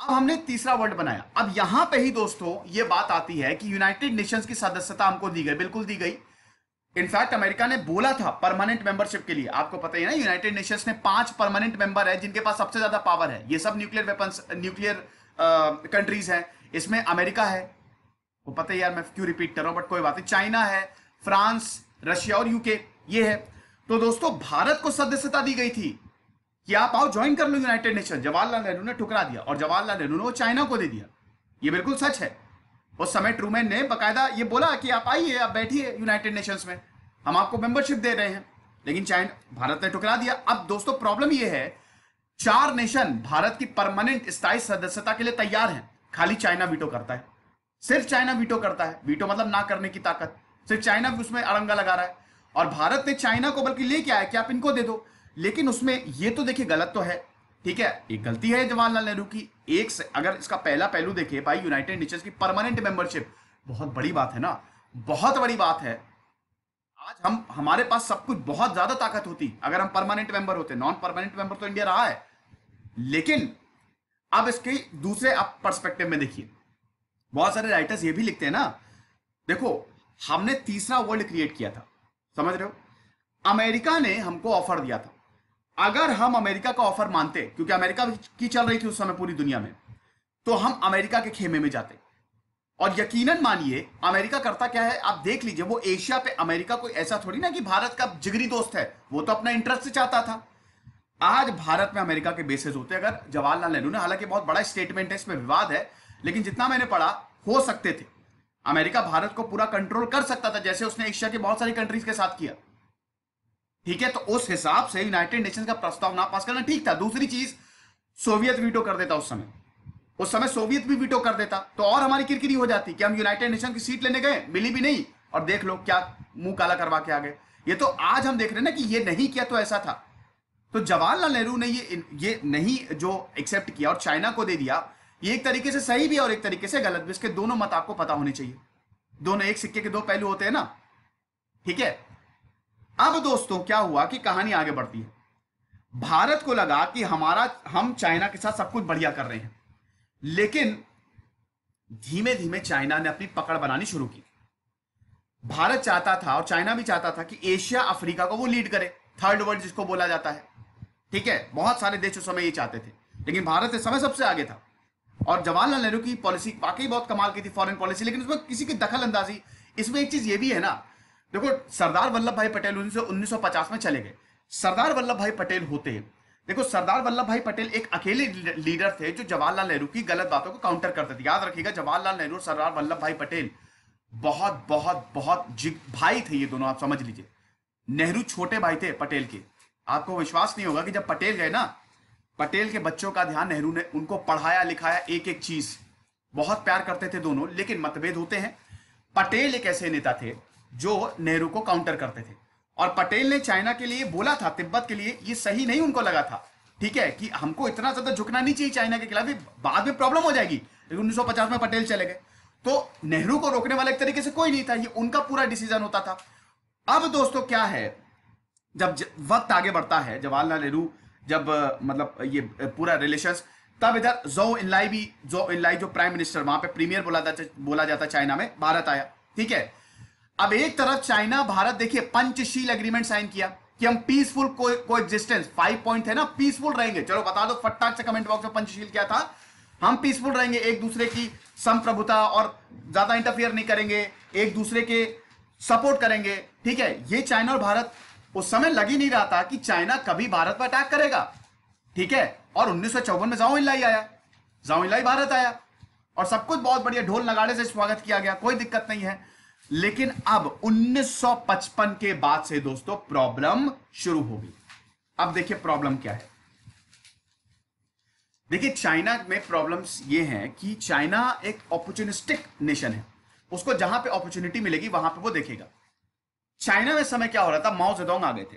अब हमने तीसरा वर्ल्ड बनाया अब यहां पे ही दोस्तों ये बात आती है कि यूनाइटेड नेशंस की सदस्यता हमको दी गई बिल्कुल दी गई इनफैक्ट अमेरिका ने बोला था परमानेंट मेंबरशिप के लिए आपको पता ही ना यूनाइटेड नेशंस ने पांच परमानेंट मेंबर है जिनके पास सबसे ज्यादा पावर है ये सब न्यूक्लियर वेपन न्यूक्लियर कंट्रीज हैं इसमें अमेरिका है वो पता है यार मैं क्यों रिपीट कर रहा हूं बट कोई बात नहीं चाइना है फ्रांस रशिया और यूके ये है तो दोस्तों भारत को सदस्यता दी गई थी कि आप आओ ज्वाइन कर लो यूनाइटेड नेशन जवाहरलाल नेहरू ने ठुकरा दिया और जवाहरलाल नेहरू ने वो चाइना को दे दिया ये बिल्कुल सच है उस समय ट्रूमैन ने बकायदा ये बोला कि आप आइए आप बैठिए यूनाइटेड नेशंस में हम आपको मेंबरशिप दे रहे हैं लेकिन चाइना भारत ने ठुकरा दिया अब दोस्तों प्रॉब्लम यह है चार नेशन भारत की परमानेंट स्थायी सदस्यता के लिए तैयार हैं खाली चाइना वीटो करता है सिर्फ चाइना वीटो करता है वीटो मतलब ना करने की ताकत सिर्फ चाइना उसमें अड़ंगा लगा रहा है और भारत ने चाइना को बल्कि लेके आया कि आप इनको दे दो लेकिन उसमें ये तो देखिए गलत तो है ठीक है एक गलती है जवाहरलाल नेहरू की एक से अगर इसका पहला पहलू देखिए भाई यूनाइटेड नेशंस की परमानेंट मेंबरशिप बहुत बड़ी बात है ना बहुत बड़ी बात है आज हम हमारे पास सब कुछ बहुत ज्यादा ताकत होती अगर हम परमानेंट मेंबर होते नॉन परमानेंट मेंबर तो इंडिया रहा है लेकिन अब इसके दूसरे आप परस्पेक्टिव में देखिए बहुत सारे राइटर्स ये भी लिखते हैं ना देखो हमने तीसरा वर्ल्ड क्रिएट किया था समझ रहे हो अमेरिका ने हमको ऑफर दिया था अगर हम अमेरिका का ऑफर मानते क्योंकि अमेरिका की चल रही थी उस समय पूरी दुनिया में तो हम अमेरिका के खेमे में जाते और यकीनन मानिए अमेरिका करता क्या है आप देख लीजिए वो एशिया पे अमेरिका कोई ऐसा थोड़ी ना कि भारत का जिगरी दोस्त है वो तो अपना इंटरेस्ट चाहता था आज भारत में अमेरिका के बेसिस होते अगर जवाहरलाल नेहरू ने हालांकि बहुत बड़ा स्टेटमेंट है इसमें विवाद है लेकिन जितना मैंने पढ़ा हो सकते थे अमेरिका भारत को पूरा कंट्रोल कर सकता था जैसे उसने एशिया की बहुत सारी कंट्रीज के साथ किया ठीक है तो उस हिसाब से यूनाइटेड नेशन का प्रस्ताव ना पास करना ठीक था दूसरी चीज सोवियत वीटो कर देता उस समय उस समय सोवियत भी वीटो कर देता तो और हमारी किरकिरी हो जाती कि हम यूनाइटेड नेशन की सीट लेने गए मिली भी नहीं और देख लो क्या मुंह काला करवा के आ गए ये तो आज हम देख रहे हैं ना कि ये नहीं किया तो ऐसा था तो जवाहरलाल नेहरू ने ये ये नहीं जो एक्सेप्ट किया और चाइना को दे दिया ये एक तरीके से सही भी और एक तरीके से गलत भी इसके दोनों मत आपको पता होने चाहिए दोनों एक सिक्के के दो पहलू होते हैं ना ठीक है अब दोस्तों क्या हुआ कि कहानी आगे बढ़ती है भारत को लगा कि हमारा हम चाइना के साथ सब कुछ बढ़िया कर रहे हैं लेकिन धीमे धीमे चाइना ने अपनी पकड़ बनानी शुरू की भारत चाहता था और चाइना भी चाहता था कि एशिया अफ्रीका को वो लीड करे थर्ड वर्ल्ड जिसको बोला जाता है ठीक है बहुत सारे देश उस समय ये चाहते थे लेकिन भारत इस समय सबसे आगे था और जवाहरलाल नेहरू की पॉलिसी वाकई बहुत कमाल की थी फॉरेन पॉलिसी लेकिन उसमें किसी की दखल अंदाजी इसमें एक चीज ये भी है ना देखो सरदार वल्लभ भाई पटेल उन्नीस में चले गए सरदार वल्लभ भाई पटेल होते देखो सरदार वल्लभ भाई पटेल एक अकेले लीडर थे जो जवाहरलाल नेहरू की गलत बातों को काउंटर करते थे याद रखिएगा जवाहरलाल नेहरू सरदार वल्लभ भाई पटेल बहुत बहुत बहुत भाई थे ये दोनों आप समझ लीजिए नेहरू छोटे भाई थे पटेल के आपको विश्वास नहीं होगा कि जब पटेल गए ना पटेल के बच्चों का ध्यान नेहरू ने उनको पढ़ाया लिखाया एक एक चीज बहुत प्यार करते थे दोनों लेकिन मतभेद होते हैं पटेल एक ऐसे नेता थे जो नेहरू को काउंटर करते थे और पटेल ने चाइना के लिए बोला था तिब्बत के लिए ये सही नहीं उनको लगा था ठीक है कि हमको इतना ज्यादा झुकना नहीं चाहिए चाइना के खिलाफ बाद में प्रॉब्लम हो जाएगी उन्नीस में पटेल चले गए तो नेहरू को रोकने वाला एक तरीके से कोई नहीं था ये उनका पूरा डिसीजन होता था अब दोस्तों क्या है जब वक्त आगे बढ़ता है जवाहरलाल नेहरू जब मतलब ये पूरा रिलेशन तब इधर जो इनलाई भी जो इनलाई जो प्राइम मिनिस्टर वहां पे प्रीमियर बोला जाता बोला जाता चाइना में भारत आया ठीक है अब एक तरफ चाइना भारत देखिए पंचशील एग्रीमेंट साइन किया कि हम पीसफुल को, एग्जिस्टेंस फाइव पॉइंट है ना पीसफुल रहेंगे चलो बता दो फटाक से कमेंट बॉक्स में पंचशील क्या था हम पीसफुल रहेंगे एक दूसरे की संप्रभुता और ज्यादा इंटरफियर नहीं करेंगे एक दूसरे के सपोर्ट करेंगे ठीक है ये चाइना और भारत उस समय लग ही नहीं रहा था कि चाइना कभी भारत पर अटैक करेगा ठीक है और उन्नीस में जाओ इलाई आया जाओ इलाई भारत आया और सब कुछ बहुत बढ़िया ढोल नगाड़े से स्वागत किया गया कोई दिक्कत नहीं है लेकिन अब 1955 के बाद से दोस्तों प्रॉब्लम शुरू होगी अब देखिए प्रॉब्लम क्या है देखिए चाइना में प्रॉब्लम्स ये हैं कि चाइना एक अपॉर्चुनिस्टिक नेशन है उसको जहां पे अपॉर्चुनिटी मिलेगी वहां पे वो देखेगा चाइना में समय क्या हो रहा था माओ जेदोंग आ गए थे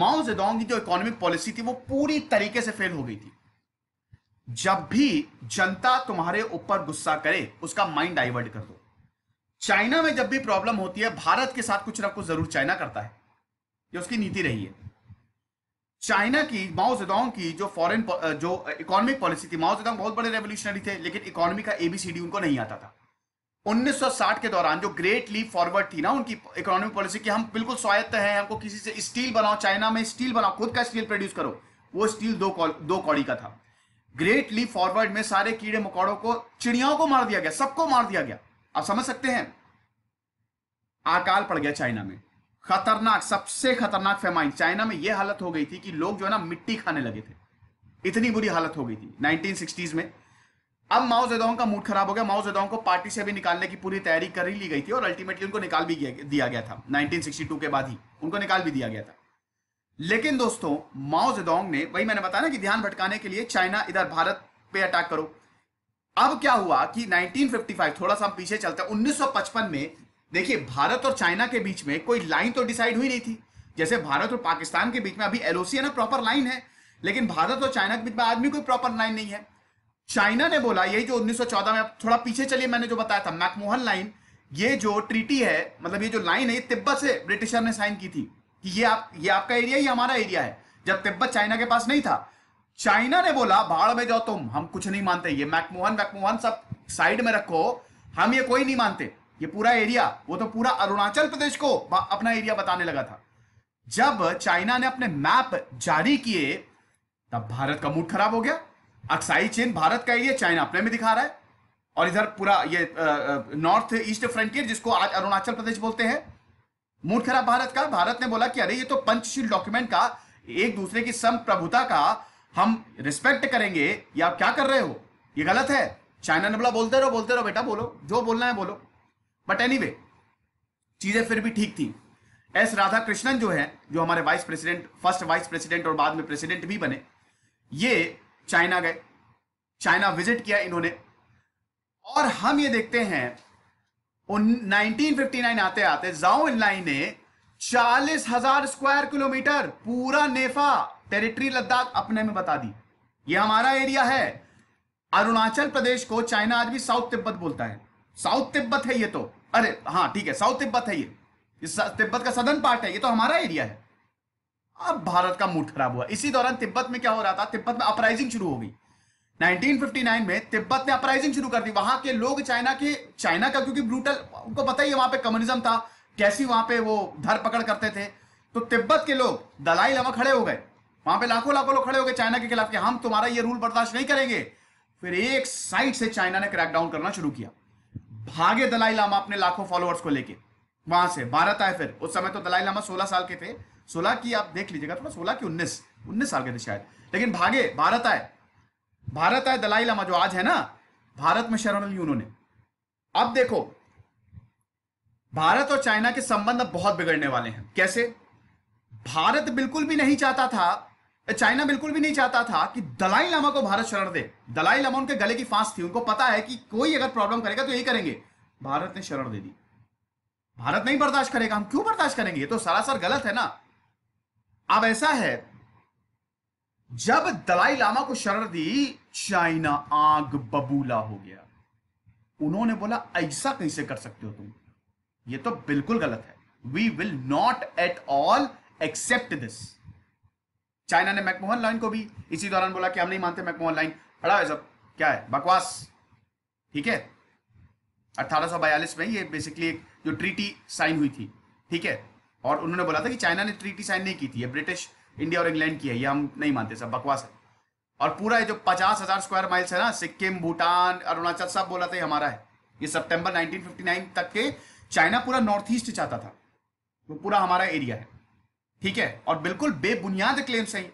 माओ जेदोंग की जो इकोनॉमिक पॉलिसी थी वो पूरी तरीके से फेल हो गई थी जब भी जनता तुम्हारे ऊपर गुस्सा करे उसका माइंड डाइवर्ट कर दो चाइना में जब भी प्रॉब्लम होती है भारत के साथ कुछ ना कुछ जरूर चाइना करता है ये उसकी नीति रही है चाइना की माओ जेदोंग की जो फॉरेन जो इकोनॉमिक पॉलिसी थी माओ जेदोंग बहुत बड़े रेवोल्यूशनरी थे लेकिन इकोनॉमी का एबीसीडी उनको नहीं आता था 1960 के दौरान जो ग्रेट लीप फॉरवर्ड थी ना उनकी इकोनॉमिक पॉलिसी की हम बिल्कुल स्वायत्त हैं हमको किसी से स्टील बनाओ चाइना में स्टील बनाओ खुद का स्टील प्रोड्यूस करो वो स्टील दो दो कौड़ी का था ग्रेट लीप फॉरवर्ड में सारे कीड़े मकौड़ों को चिड़ियाओं को मार दिया गया सबको मार दिया गया आप समझ सकते हैं अकाल पड़ गया चाइना में खतरनाक सबसे खतरनाक फेमाइन चाइना में यह हालत हो गई थी कि लोग जो है ना मिट्टी खाने लगे थे इतनी बुरी हालत हो गई थी नाइनटीन में अब माओ जेदोंग का मूड खराब हो गया माओ जेदोंग को पार्टी से भी निकालने की पूरी तैयारी कर ही ली गई थी और अल्टीमेटली उनको निकाल भी दिया गया था 1962 के बाद ही उनको निकाल भी दिया गया था लेकिन दोस्तों माओ जेदोंग ने वही मैंने बताया ना कि ध्यान भटकाने के लिए चाइना इधर भारत पे अटैक करो अब क्या हुआ कि 1955 थोड़ा सा हम पीछे चलते हैं 1955 में देखिए भारत और चाइना के बीच में कोई लाइन तो डिसाइड हुई नहीं थी जैसे भारत और पाकिस्तान के बीच में अभी एलओसी है ना प्रॉपर लाइन है लेकिन भारत और चाइना के बीच में आदमी कोई प्रॉपर लाइन नहीं है चाइना ने बोला यही जो 1914 में थोड़ा पीछे चलिए मैंने जो बताया था मैकमोहन लाइन ये जो ट्रीटी है मतलब ये जो लाइन है ये तिब्बत से ब्रिटिशर ने साइन की थी कि ये आप ये आपका एरिया ये हमारा एरिया है जब तिब्बत चाइना के पास नहीं था चाइना ने बोला भाड़ में जाओ तुम हम कुछ नहीं मानते ये मैकमोहन मैकमोहन सब साइड में रखो हम ये कोई नहीं मानते ये पूरा एरिया वो तो पूरा अरुणाचल प्रदेश को अपना एरिया बताने लगा था जब चाइना ने अपने मैप जारी किए तब भारत का मूड खराब हो गया अक्साई चेन भारत का है चाइना अपने में दिखा रहा है और इधर पूरा ये नॉर्थ ईस्ट फ्रंटियर जिसको आज अरुणाचल प्रदेश बोलते हैं मूड खराब भारत का भारत ने बोला कि अरे ये तो पंचशील डॉक्यूमेंट का एक दूसरे की संप्रभुता का हम रिस्पेक्ट करेंगे या आप क्या कर रहे हो ये गलत है चाइना ने बोला बोलते रहो बोलते रहो बेटा बोलो जो बोलना है बोलो बट एनी anyway, चीजें फिर भी ठीक थी एस राधा कृष्णन जो है जो हमारे vice president first vice president और बाद में प्रेसिडेंट भी बने ये चाइना गए चाइना विजिट किया इन्होंने और हम ये देखते हैं 1959 आते आते जाओ इनलाई ने चालीस हजार स्क्वायर किलोमीटर पूरा नेफा टेरिटरी लद्दाख अपने में बता दी ये हमारा एरिया है अरुणाचल प्रदेश को चाइना आज भी साउथ तिब्बत बोलता है साउथ तिब्बत है ये तो अरे हाँ ठीक है साउथ तिब्बत है ये तिब्बत का सदन पार्ट है ये तो हमारा एरिया है अब भारत का मूड खराब हुआ इसी दौरान तिब्बत में क्या हो रहा था तिब्बत में अपराइजिंग शुरू हो गई 1959 में तिब्बत ने अपराइजिंग शुरू कर दी वहां के लोग चाइना के चाइना का क्योंकि ब्रूटल उनको पता ही है वहां पे कम्युनिज्म था कैसी वहां पे वो धर पकड़ करते थे तो तिब्बत के लोग दलाई लमा खड़े हो गए वहां पे लाखों लाखों लोग खड़े हो गए चाइना के खिलाफ कि हम तुम्हारा ये रूल बर्दाश्त नहीं करेंगे फिर एक साइड से चाइना ने क्रैकडाउन करना शुरू किया भागे दलाई लामा अपने लाखों फॉलोअर्स को लेके वहां से भारत आए फिर उस समय तो दलाई लामा सोलह साल के थे सोलह की आप देख लीजिएगा थोड़ा सोलह की उन्नीस उन्नीस साल के थे शायद लेकिन भागे भारत आए भारत आए दलाई लामा जो आज है ना भारत में शरण ली उन्होंने अब देखो भारत और चाइना के संबंध अब बहुत बिगड़ने वाले हैं कैसे भारत बिल्कुल भी नहीं चाहता था चाइना बिल्कुल भी नहीं चाहता था कि दलाई लामा को भारत शरण दे दलाई लामा उनके गले की फांस थी उनको पता है कि कोई अगर प्रॉब्लम करेगा तो यही करेंगे भारत ने शरण दे दी भारत नहीं बर्दाश्त करेगा हम क्यों बर्दाश्त करेंगे ये तो सरासर गलत है ना अब ऐसा है जब दलाई लामा को शरण दी चाइना आग बबूला हो गया उन्होंने बोला ऐसा कैसे कर सकते हो तुम ये तो बिल्कुल गलत है we will not at all accept this China ने मैकमोहन लाइन को भी इसी दौरान बोला कि हम नहीं मानते मैकमोहन लाइन खड़ा है सब क्या है बकवास ठीक है अठारह में ये बेसिकली एक जो ट्रीटी साइन हुई थी ठीक है और उन्होंने बोला था कि चाइना ने ट्रीटी साइन नहीं की थी ब्रिटिश इंडिया और इंग्लैंड की है ये हम नहीं मानते सब बकवास है और पूरा जो पचास हजार स्क्वायर माइल्स है ना सिक्किम भूटान अरुणाचल सब बोला था ये हमारा है ये सितंबर 1959 तक के चाइना पूरा नॉर्थ ईस्ट चाहता था वो तो पूरा हमारा एरिया है ठीक है और बिल्कुल बेबुनियाद क्लेम्स हैं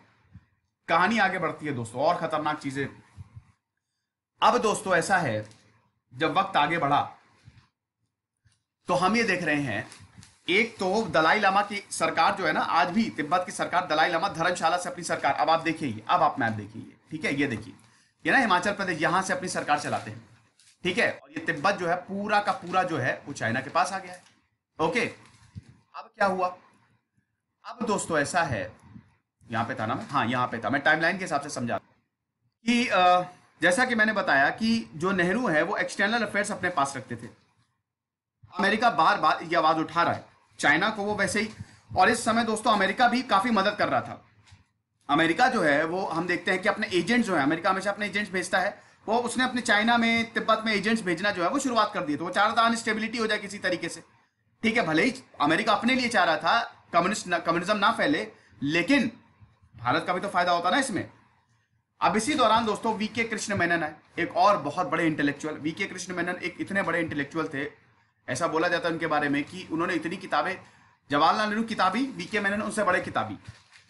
कहानी आगे बढ़ती है दोस्तों और खतरनाक चीजें अब दोस्तों ऐसा है जब वक्त आगे बढ़ा तो हम ये देख रहे हैं एक तो दलाई लामा की सरकार जो है ना आज भी तिब्बत की सरकार दलाई लामा धर्मशाला से अपनी सरकार अब आप देखिए अब आप मैप देखिए ठीक है ये देखिए ये ना हिमाचल प्रदेश यहां से अपनी सरकार चलाते हैं ठीक है और ये तिब्बत जो है पूरा का पूरा जो है वो चाइना के पास आ गया है ओके अब क्या हुआ अब दोस्तों ऐसा है यहां पे था ना हाँ यहां पे था मैं टाइमलाइन के हिसाब से समझा कि जैसा कि मैंने बताया कि जो नेहरू है वो एक्सटर्नल अफेयर्स अपने पास रखते थे अमेरिका बार बार ये आवाज़ उठा रहा है चाइना को वो वैसे ही और इस समय दोस्तों अमेरिका भी काफ़ी मदद कर रहा था अमेरिका जो है वो हम देखते हैं कि अपने एजेंट जो है अमेरिका हमेशा अपने एजेंट्स भेजता है वो उसने अपने चाइना में तिब्बत में एजेंट्स भेजना जो है वो शुरुआत कर दी तो वो चाह रहा था अनस्टेबिलिटी हो जाए किसी तरीके से ठीक है भले ही अमेरिका अपने लिए चाह रहा था कम्युनिस्ट कम्युनिज्म ना फैले लेकिन भारत का भी तो फायदा होता ना इसमें अब इसी दौरान दोस्तों वी कृष्ण मेनन है एक और बहुत बड़े इंटेलेक्चुअल वी कृष्ण मेनन एक इतने बड़े इंटेलेक्चुअल थे ऐसा बोला जाता है उनके बारे में कि उन्होंने इतनी किताबें जवाहरलाल नेहरू किताबी बी के मैन उनसे बड़े किताबी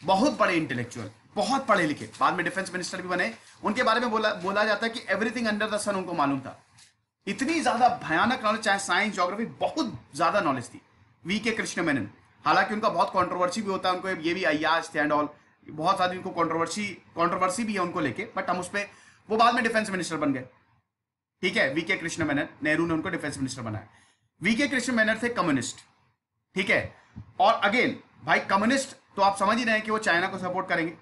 बहुत बड़े इंटेलेक्चुअल बहुत पढ़े लिखे बाद में डिफेंस मिनिस्टर भी बने उनके बारे में बोला बोला जाता है कि एवरीथिंग अंडर द सन उनको मालूम था इतनी ज्यादा भयानक नॉलेज चाहे साइंस जोग्राफी बहुत ज्यादा नॉलेज थी वी के कृष्ण मेनन हालांकि उनका बहुत कॉन्ट्रोवर्सी भी होता है उनको ये भी अयाज थे एंड ऑल बहुत सारी उनको कॉन्ट्रोवर्सी कॉन्ट्रोवर्सी भी है उनको लेके बट हम उस पर वो बाद में डिफेंस मिनिस्टर बन गए ठीक है वी के कृष्ण मेनन नेहरू ने उनको डिफेंस मिनिस्टर बनाया वीके कृष्ण मैनर थे कम्युनिस्ट ठीक है और अगेन भाई कम्युनिस्ट तो आप समझ ही रहे हैं कि वो चाइना को सपोर्ट करेंगे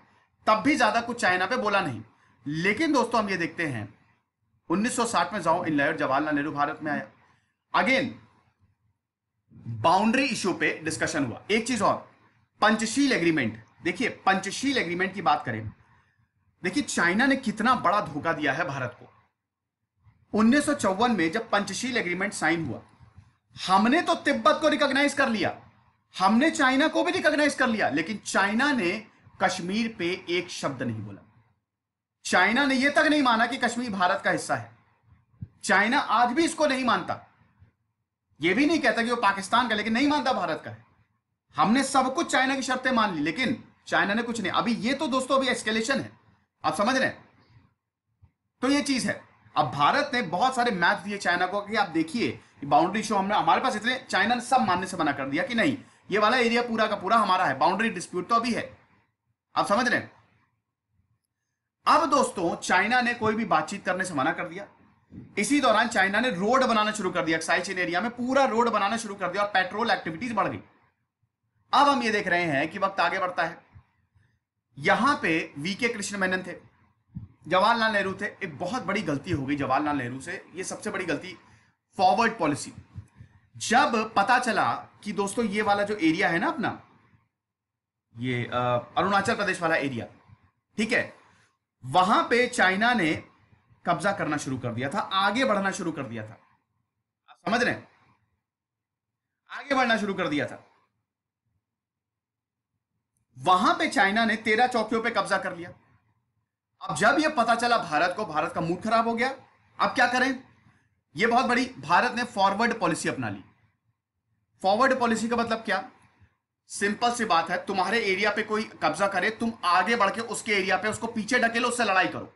तब भी ज्यादा कुछ चाइना पे बोला नहीं लेकिन दोस्तों हम ये देखते हैं 1960 में जाओ इन लहर जवाहरलाल नेहरू भारत में आया अगेन बाउंड्री इश्यू पे डिस्कशन हुआ एक चीज और पंचशील एग्रीमेंट देखिए पंचशील एग्रीमेंट की बात करें देखिए चाइना ने कितना बड़ा धोखा दिया है भारत को उन्नीस में जब पंचशील एग्रीमेंट साइन हुआ हमने तो तिब्बत को रिकॉग्नाइज कर लिया हमने चाइना को भी रिकॉग्नाइज कर लिया लेकिन चाइना ने कश्मीर पे एक शब्द नहीं बोला चाइना ने यह तक नहीं माना कि कश्मीर भारत का हिस्सा है चाइना आज भी इसको नहीं मानता यह भी नहीं कहता कि वो पाकिस्तान का लेकिन नहीं मानता भारत का है हमने सब कुछ चाइना की शर्तें मान ली लेकिन चाइना ने कुछ नहीं अभी ये तो दोस्तों अभी एस्केलेशन है आप समझ रहे हैं तो ये चीज है अब भारत ने बहुत सारे मैथ दिए चाइना को कि आप देखिए बाउंड्री इशू हमने हमारे पास इतने चाइना ने सब मानने से मना कर दिया कि नहीं ये वाला एरिया पूरा का पूरा हमारा है बाउंड्री डिस्प्यूट तो अभी है आप समझ रहे हैं अब दोस्तों चाइना ने कोई भी बातचीत करने से मना कर दिया इसी दौरान चाइना ने रोड बनाना शुरू कर दिया साइचिन एरिया में पूरा रोड बनाना शुरू कर दिया और पेट्रोल एक्टिविटीज बढ़ गई अब हम ये देख रहे हैं कि वक्त आगे बढ़ता है यहां पे वीके कृष्ण मेनन थे जवाहरलाल नेहरू थे एक बहुत बड़ी गलती हो गई जवाहरलाल नेहरू से ये सबसे बड़ी गलती फॉरवर्ड पॉलिसी जब पता चला कि दोस्तों ये वाला जो एरिया है ना अपना ये अरुणाचल प्रदेश वाला एरिया ठीक है वहां पे चाइना ने कब्जा करना शुरू कर दिया था आगे बढ़ना शुरू कर दिया था आप समझ रहे हैं आगे बढ़ना शुरू कर दिया था वहां पे चाइना ने तेरह चौकियों पे कब्जा कर लिया अब जब यह पता चला भारत को भारत का मूड खराब हो गया अब क्या करें ये बहुत बड़ी भारत ने फॉरवर्ड पॉलिसी अपना ली फॉरवर्ड पॉलिसी का मतलब क्या सिंपल सी बात है तुम्हारे एरिया पे कोई कब्जा करे तुम आगे बढ़ के उसके एरिया पे उसको पीछे ढकेलो उससे लड़ाई करो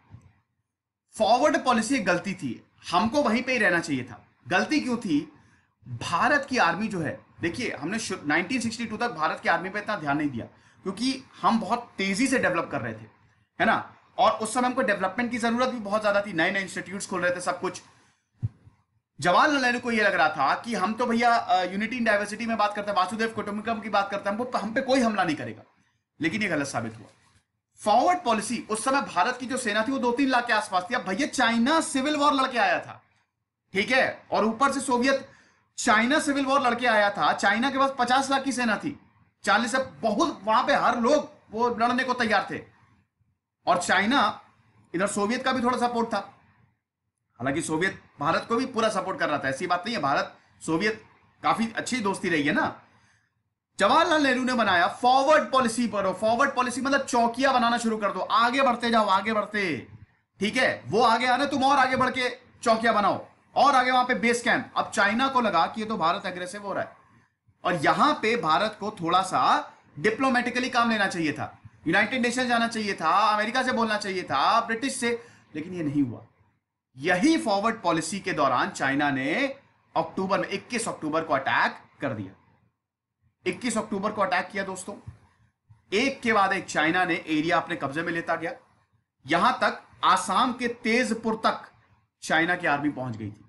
फॉरवर्ड पॉलिसी गलती थी हमको वहीं पे ही रहना चाहिए था गलती क्यों थी भारत की आर्मी जो है देखिए हमने 1962 तक भारत की आर्मी पे इतना ध्यान नहीं दिया क्योंकि हम बहुत तेजी से डेवलप कर रहे थे है ना और उस समय हमको डेवलपमेंट की जरूरत भी बहुत ज्यादा थी नए नए इंस्टीट्यूट खोल रहे थे सब कुछ जवाहरलाल नेहरू को यह लग रहा था कि हम तो भैया यूनिटी इन डाइवर्सिटी में बात करते हैं वासुदेव कुटुंबकम की बात करते हैं वो हम पे कोई हमला नहीं करेगा लेकिन यह गलत साबित हुआ फॉरवर्ड पॉलिसी उस समय भारत की जो सेना थी वो दो तीन लाख के आसपास थी अब भैया चाइना सिविल वॉर लड़के आया था ठीक है और ऊपर से सोवियत चाइना सिविल वॉर लड़के आया था चाइना के पास पचास लाख की सेना थी चालीस से बहुत वहां पे हर लोग वो लड़ने को तैयार थे और चाइना इधर सोवियत का भी थोड़ा सपोर्ट था हालांकि सोवियत भारत को भी पूरा सपोर्ट कर रहा था ऐसी बात नहीं है भारत सोवियत काफी अच्छी दोस्ती रही है ना जवाहरलाल नेहरू ने बनाया फॉरवर्ड पॉलिसी पर फॉरवर्ड पॉलिसी मतलब चौकिया बनाना शुरू कर दो आगे बढ़ते जाओ आगे बढ़ते ठीक है वो आगे आने तुम और आगे बढ़ के चौकिया बनाओ और आगे वहां पे बेस कैंप अब चाइना को लगा कि ये तो भारत एग्रेसिव हो रहा है और यहां पे भारत को थोड़ा सा डिप्लोमेटिकली काम लेना चाहिए था यूनाइटेड नेशन जाना चाहिए था अमेरिका से बोलना चाहिए था ब्रिटिश से लेकिन ये नहीं हुआ यही फॉरवर्ड पॉलिसी के दौरान चाइना ने अक्टूबर में 21 अक्टूबर को अटैक कर दिया 21 अक्टूबर को अटैक किया दोस्तों एक के बाद एक चाइना ने एरिया अपने कब्जे में लेता गया यहां तक आसाम के तेजपुर तक चाइना की आर्मी पहुंच गई थी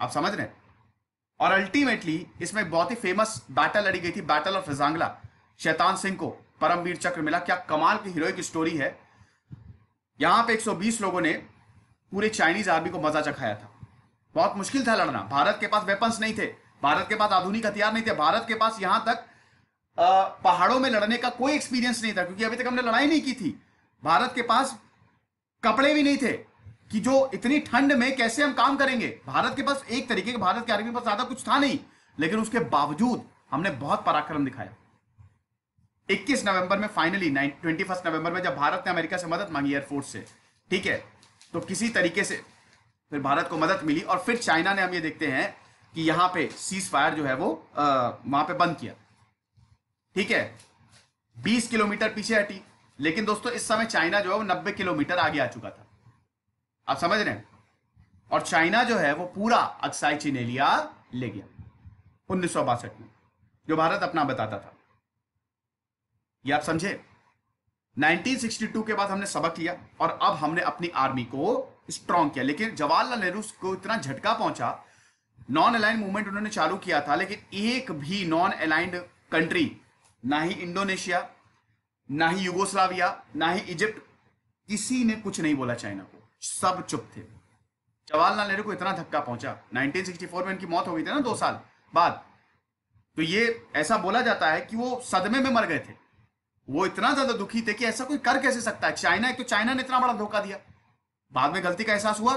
आप समझ रहे हैं और अल्टीमेटली इसमें बहुत ही फेमस बैटल लड़ी गई थी बैटल ऑफ रिजांगला शैतान सिंह को परमवीर चक्र मिला क्या कमाल की हीरोइक स्टोरी है यहां पे 120 लोगों ने पूरे चाइनीज आर्मी को मजा चखाया था बहुत मुश्किल था लड़ना भारत के पास वेपन्स नहीं थे भारत के पास आधुनिक हथियार नहीं थे भारत के पास यहां तक पहाड़ों में लड़ने का कोई एक्सपीरियंस नहीं था क्योंकि अभी तक हमने लड़ाई नहीं की थी भारत के पास कपड़े भी नहीं थे कि जो इतनी ठंड में कैसे हम काम करेंगे भारत के पास एक तरीके के भारत के आर्मी के पास ज्यादा कुछ था नहीं लेकिन उसके बावजूद हमने बहुत पराक्रम दिखाया 21 नवंबर में फाइनली ट्वेंटी फर्स्ट नवंबर में जब भारत ने अमेरिका से मदद मांगी एयरफोर्स से ठीक है तो किसी तरीके से फिर भारत को मदद मिली और फिर चाइना ने हम ये देखते हैं कि यहां पे सीज फायर जो है वो वहां पे बंद किया ठीक है 20 किलोमीटर पीछे हटी लेकिन दोस्तों इस समय चाइना जो है वो 90 किलोमीटर आगे आ चुका था आप समझ रहे हैं और चाइना जो है वो पूरा अक्साई चिनेलिया ले गया उन्नीस में जो भारत अपना बताता था ये आप समझे 1962 के बाद हमने सबक लिया और अब हमने अपनी आर्मी को स्ट्रांग किया लेकिन जवाहरलाल नेहरू को इतना झटका पहुंचा नॉन अलाइंड मूवमेंट उन्होंने चालू किया था लेकिन एक भी नॉन अलाइंड कंट्री ना ही इंडोनेशिया ना ही युगोस्लाविया ना ही इजिप्ट किसी ने कुछ नहीं बोला चाइना को सब चुप थे जवाहरलाल नेहरू को इतना धक्का पहुंचा 1964 में इनकी मौत हो गई थी ना दो साल बाद तो ये ऐसा बोला जाता है कि वो सदमे में मर गए थे वो इतना ज्यादा दुखी थे कि ऐसा कोई कर कैसे सकता है चाइना एक तो चाइना ने इतना बड़ा धोखा दिया बाद में गलती का एहसास हुआ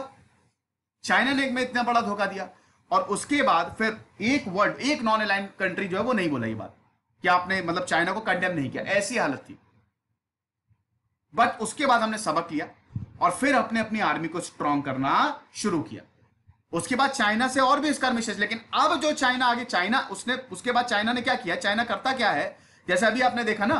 चाइना ने में इतना बड़ा धोखा दिया और उसके बाद फिर एक वर्ल्ड एक नॉन अलाइन कंट्री जो है वो नहीं बोला ये बात कि आपने मतलब चाइना को कंडेम नहीं किया ऐसी हालत थी बट उसके बाद हमने सबक लिया और फिर अपने अपनी आर्मी को स्ट्रॉन्ग करना शुरू किया उसके बाद चाइना से और भी स्कर्मिश लेकिन अब जो चाइना आगे चाइना उसने उसके बाद चाइना ने क्या किया चाइना करता क्या है जैसे अभी आपने देखा ना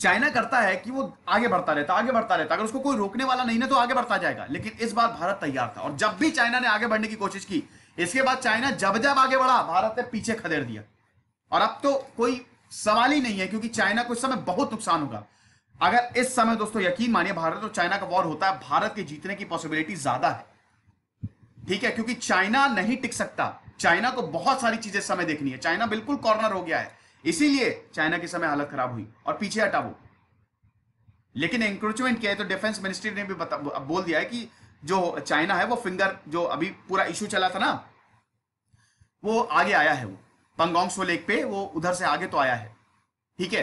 चाइना करता है कि वो आगे बढ़ता रहता आगे बढ़ता रहता अगर उसको कोई रोकने वाला नहीं है तो आगे बढ़ता जाएगा लेकिन इस बार भारत तैयार था और जब भी चाइना ने आगे बढ़ने की कोशिश की इसके बाद चाइना जब जब आगे बढ़ा भारत ने पीछे खदेड़ दिया और अब तो कोई सवाल ही नहीं है क्योंकि चाइना को इस समय बहुत नुकसान होगा अगर इस समय दोस्तों यकीन मानिए भारत और चाइना का वॉर होता है भारत के जीतने की पॉसिबिलिटी ज्यादा है ठीक है क्योंकि चाइना नहीं टिक सकता चाइना को बहुत सारी चीजें समय देखनी है चाइना बिल्कुल कॉर्नर हो गया है इसीलिए चाइना के समय हालत खराब हुई और पीछे हटा वो लेकिन इंक्रोचमेंट किया है तो डिफेंस मिनिस्ट्री ने भी बता, बोल दिया है कि जो चाइना है वो फिंगर जो अभी पूरा इशू चला था ना वो आगे आया है वो सो लेक पे वो उधर से आगे तो आया है ठीक है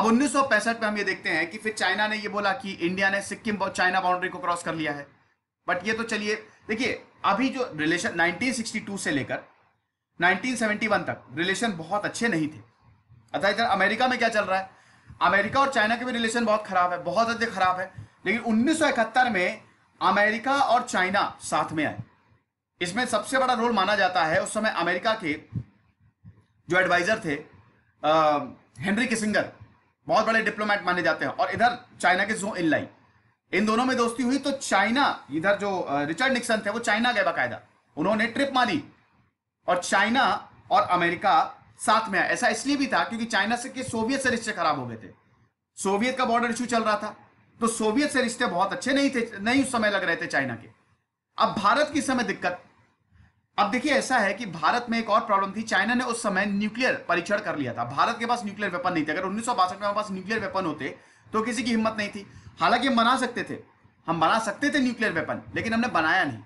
अब उन्नीस में हम ये देखते हैं कि फिर चाइना ने ये बोला कि इंडिया ने सिक्किम चाइना बाउंड्री को क्रॉस कर लिया है बट ये तो चलिए देखिए अभी जो रिलेशन 1962 से लेकर 1971 तक रिलेशन बहुत अच्छे नहीं थे अतः अच्छा, इधर अमेरिका में क्या चल रहा है अमेरिका और चाइना के भी रिलेशन बहुत खराब है बहुत अधिक खराब है लेकिन उन्नीस में अमेरिका और चाइना साथ में आए इसमें सबसे बड़ा रोल माना जाता है उस समय अमेरिका के जो एडवाइजर थे आ, हेनरी किसिंगर बहुत बड़े डिप्लोमेट माने जाते हैं और इधर चाइना के जो लाई इन दोनों में दोस्ती हुई तो चाइना इधर जो रिचर्ड निक्सन थे वो चाइना गए बाकायदा उन्होंने ट्रिप मारी और चाइना और अमेरिका साथ में आया ऐसा इसलिए भी था क्योंकि चाइना से के सोवियत से रिश्ते खराब हो गए थे सोवियत का बॉर्डर इश्यू चल रहा था तो सोवियत से रिश्ते बहुत अच्छे नहीं थे नहीं उस समय लग रहे थे चाइना के अब भारत की समय दिक्कत अब देखिए ऐसा है कि भारत में एक और प्रॉब्लम थी चाइना ने उस समय न्यूक्लियर परीक्षण कर लिया था भारत के पास न्यूक्लियर वेपन नहीं थे अगर उन्नीस में हमारे पास न्यूक्लियर वेपन होते तो किसी की हिम्मत नहीं थी हालांकि हम बना सकते थे हम बना सकते थे न्यूक्लियर वेपन लेकिन हमने बनाया नहीं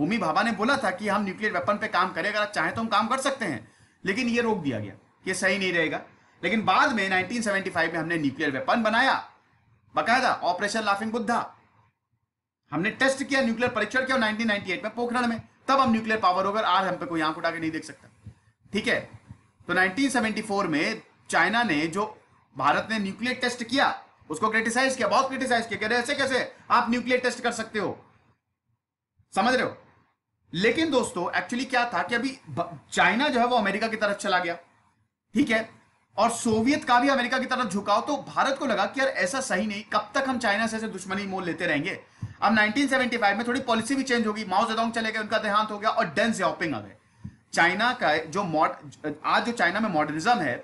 भूमि भाभा ने बोला था कि हम न्यूक्लियर वेपन पे काम करें अगर आप चाहें तो हम काम कर सकते हैं लेकिन ये रोक दिया गया कि सही नहीं रहेगा लेकिन बाद में 1975 में हमने न्यूक्लियर वेपन बनाया बकायदा ऑपरेशन लाफिंग बुद्धा हमने टेस्ट किया न्यूक्लियर परीक्षण किया 1998 में पोखरण में तब हम न्यूक्लियर पावर होकर आज हम पे कोई आंख उठा के नहीं देख सकता ठीक है तो 1974 में चाइना ने जो भारत ने न्यूक्लियर टेस्ट किया उसको क्रिटिसाइज किया बहुत क्रिटिसाइज किया कह रहे ऐसे कैसे आप न्यूक्लियर टेस्ट कर सकते हो समझ रहे हो लेकिन दोस्तों एक्चुअली क्या था कि अभी चाइना जो है वो अमेरिका की तरफ चला गया ठीक है और सोवियत का भी अमेरिका की तरफ झुकाव तो भारत को लगा कि यार ऐसा सही नहीं कब तक हम चाइना से ऐसे दुश्मनी मोल लेते रहेंगे अब 1975 में थोड़ी पॉलिसी भी चेंज होगी माओ जेडोंग चले गए उनका देहांत हो गया और डेन जियाओपिंग आ गए चाइना का जो मॉड आज जो चाइना में मॉडर्निज्म है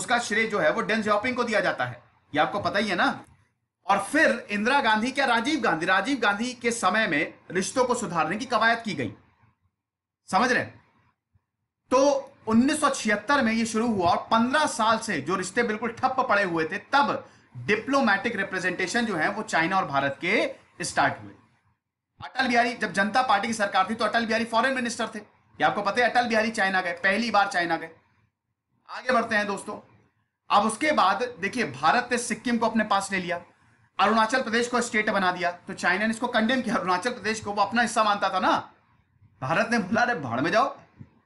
उसका श्रेय जो है वो डेन जियाओपिंग को दिया जाता है ये आपको पता ही है ना और फिर इंदिरा गांधी क्या राजीव गांधी राजीव गांधी के समय में रिश्तों को सुधारने की कवायद की गई समझ रहे तो 1976 में यह शुरू हुआ और 15 साल से जो रिश्ते बिल्कुल ठप पड़े हुए थे तब डिप्लोमेटिक रिप्रेजेंटेशन जो है वो चाइना और भारत के स्टार्ट हुए अटल बिहारी जब जनता पार्टी की सरकार थी तो अटल बिहारी फॉरेन मिनिस्टर थे ये आपको पता है अटल बिहारी चाइना गए पहली बार चाइना गए आगे बढ़ते हैं दोस्तों अब उसके बाद देखिए भारत ने सिक्किम को अपने पास ले लिया अरुणाचल प्रदेश को स्टेट बना दिया तो चाइना ने इसको कंडेम किया अरुणाचल प्रदेश को वो अपना हिस्सा मानता था ना भारत ने बोला अरे भाड़ में जाओ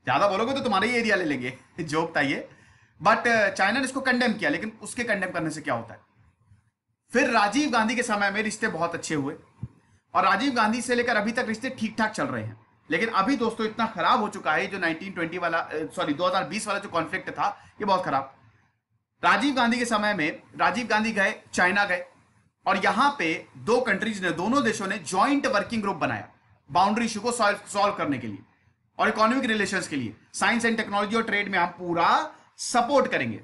ज्यादा बोलोगे तो तुम्हारा ही एरिया ले लेंगे [laughs] जोक था ये बट uh, चाइना ने इसको कंडेम किया लेकिन उसके कंडेम करने से क्या होता है फिर राजीव गांधी के समय में रिश्ते बहुत अच्छे हुए और राजीव गांधी से लेकर अभी तक रिश्ते ठीक ठाक चल रहे हैं लेकिन अभी दोस्तों इतना खराब हो चुका है जो 1920 वाला uh, सॉरी 2020 वाला जो कॉन्फ्लिक्ट था ये बहुत खराब राजीव गांधी के समय में राजीव गांधी गए चाइना गए और यहां पे दो कंट्रीज ने दोनों देशों ने ज्वाइंट वर्किंग ग्रुप बनाया बाउंड्री इशू को सॉल्व करने के लिए और इकोनॉमिक रिलेशंस के लिए साइंस एंड टेक्नोलॉजी और ट्रेड में हम पूरा सपोर्ट करेंगे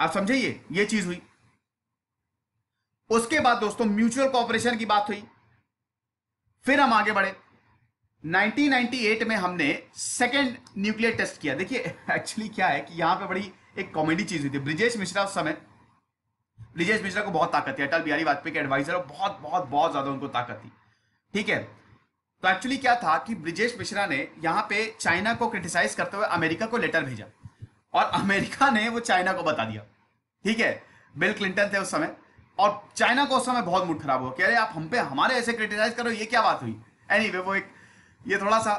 आप समझिए ये चीज हुई उसके बाद दोस्तों म्यूचुअल कॉपरेशन की बात हुई फिर हम आगे बढ़े 1998 में हमने सेकेंड न्यूक्लियर टेस्ट किया देखिए एक्चुअली [laughs] क्या है कि यहां पे बड़ी एक कॉमेडी चीज हुई थी ब्रिजेश मिश्रा उस समय ब्रिजेश मिश्रा को बहुत ताकत थी अटल बिहारी वाजपेयी के एडवाइजर और बहुत बहुत बहुत ज्यादा उनको ताकत थी ठीक है तो एक्चुअली क्या था कि ब्रिजेश मिश्रा ने यहाँ पे चाइना को क्रिटिसाइज करते हुए अमेरिका को लेटर भेजा और अमेरिका ने वो चाइना को बता दिया ठीक है बिल क्लिंटन थे उस समय और चाइना को उस समय बहुत मूड खराब हुआ कह रहे आप हम पे हमारे ऐसे क्रिटिसाइज करो ये क्या बात हुई एनी anyway, वो एक ये थोड़ा सा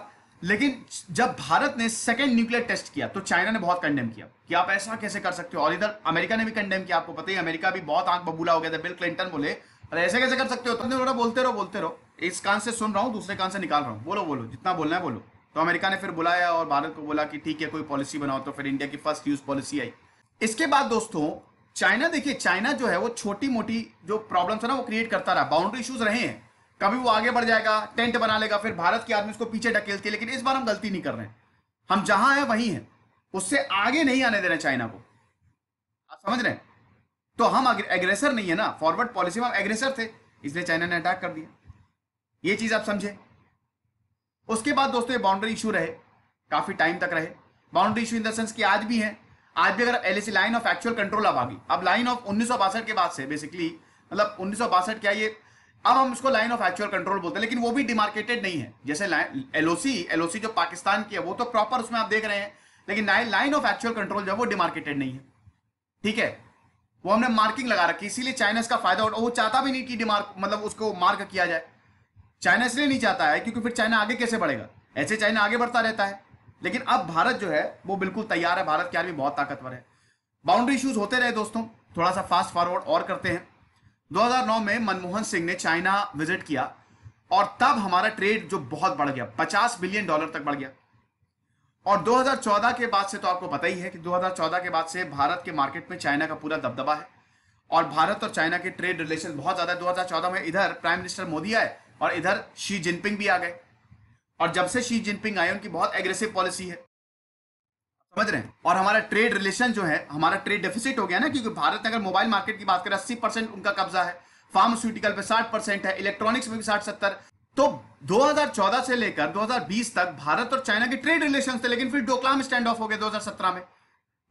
लेकिन जब भारत ने सेकेंड न्यूक्लियर टेस्ट किया तो चाइना ने बहुत कंडेम किया कि आप ऐसा कैसे कर सकते हो और इधर अमेरिका ने भी कंडेम किया आपको पता ही अमेरिका भी बहुत आंख बबूला हो गया था बिल क्लिंटन बोले अरे ऐसे कैसे कर सकते हो तुमने बोला बोलते रहो बोलते रहो इस कान से सुन रहा हूँ दूसरे कान से निकाल रहा हूँ बोलो बोलो जितना बोलना है बोलो तो अमेरिका ने फिर बुलाया और भारत को बोला कि ठीक है कोई पॉलिसी बनाओ तो फिर इंडिया की फर्स्ट यूज पॉलिसी आई इसके बाद दोस्तों चाइना देखिए चाइना जो है वो छोटी मोटी जो प्रॉब्लम्स है ना वो क्रिएट करता रहा बाउंड्री इशूज रहे हैं कभी वो आगे बढ़ जाएगा टेंट बना लेगा फिर भारत की आदमी उसको पीछे ढकेलती है लेकिन इस बार हम गलती नहीं कर रहे हैं हम जहां है वहीं हैं उससे आगे नहीं आने दे रहे चाइना को आप समझ रहे हैं तो हम एग्रेसर नहीं है ना फॉरवर्ड पॉलिसी में हम एग्रेसर थे इसलिए चाइना ने अटैक कर दिया ये चीज आप समझे उसके बाद दोस्तों ये बाउंड्री इशू रहे काफी टाइम तक रहे boundary issue in the sense कि आज भी है आज भी अगर L line of actual control अब आ गई अब लाइन ऑफ उन्नीस के बाद से बेसिकली मतलब उन्नीस क्या ये अब हम उसको लाइन ऑफ एक्चुअल कंट्रोल बोलते हैं लेकिन वो भी डिमार्केटेड नहीं है जैसे एलओसी एलओसी जो पाकिस्तान की है वो तो प्रॉपर उसमें आप देख रहे हैं लेकिन लाइन ऑफ एक्चुअल कंट्रोल जो है वो डिमार्केटेड नहीं है ठीक है वो हमने मार्किंग लगा रखी इसीलिए चाइना इसका फायदा और वो चाहता भी नहीं कि डिमार्क मतलब उसको मार्क किया जाए चाइना इसलिए नहीं चाहता है क्योंकि फिर चाइना आगे कैसे बढ़ेगा ऐसे चाइना आगे बढ़ता रहता है लेकिन अब भारत जो है वो बिल्कुल तैयार है भारत की आर्मी बहुत ताकतवर है बाउंड्री इशूज होते रहे दोस्तों थोड़ा सा फास्ट फॉरवर्ड और करते हैं 2009 में मनमोहन सिंह ने चाइना विजिट किया और तब हमारा ट्रेड जो बहुत बढ़ गया 50 बिलियन डॉलर तक बढ़ गया और 2014 के बाद से तो आपको पता ही है कि 2014 के बाद से भारत के मार्केट में चाइना का पूरा दबदबा है और भारत और चाइना के ट्रेड रिलेशन बहुत ज्यादा दो हजार में इधर प्राइम मिनिस्टर मोदी आए और इधर शी जिनपिंग भी आ गए और जब से शी जिनपिंग आए उनकी बहुत एग्रेसिव पॉलिसी है समझ रहे हैं और हमारा ट्रेड रिलेशन जो है हमारा ट्रेड डेफिसिट हो गया ना क्योंकि भारत अगर मोबाइल मार्केट की बात करें अस्सी परसेंट उनका कब्जा है फार्मास्यूटिकल पे साठ परसेंट है इलेक्ट्रॉनिक्स में भी साठ सत्तर तो 2014 से लेकर 2020 तक भारत और चाइना के ट्रेड रिलेशन थे लेकिन फिर डोकलाम स्टैंड ऑफ हो गए 2017 में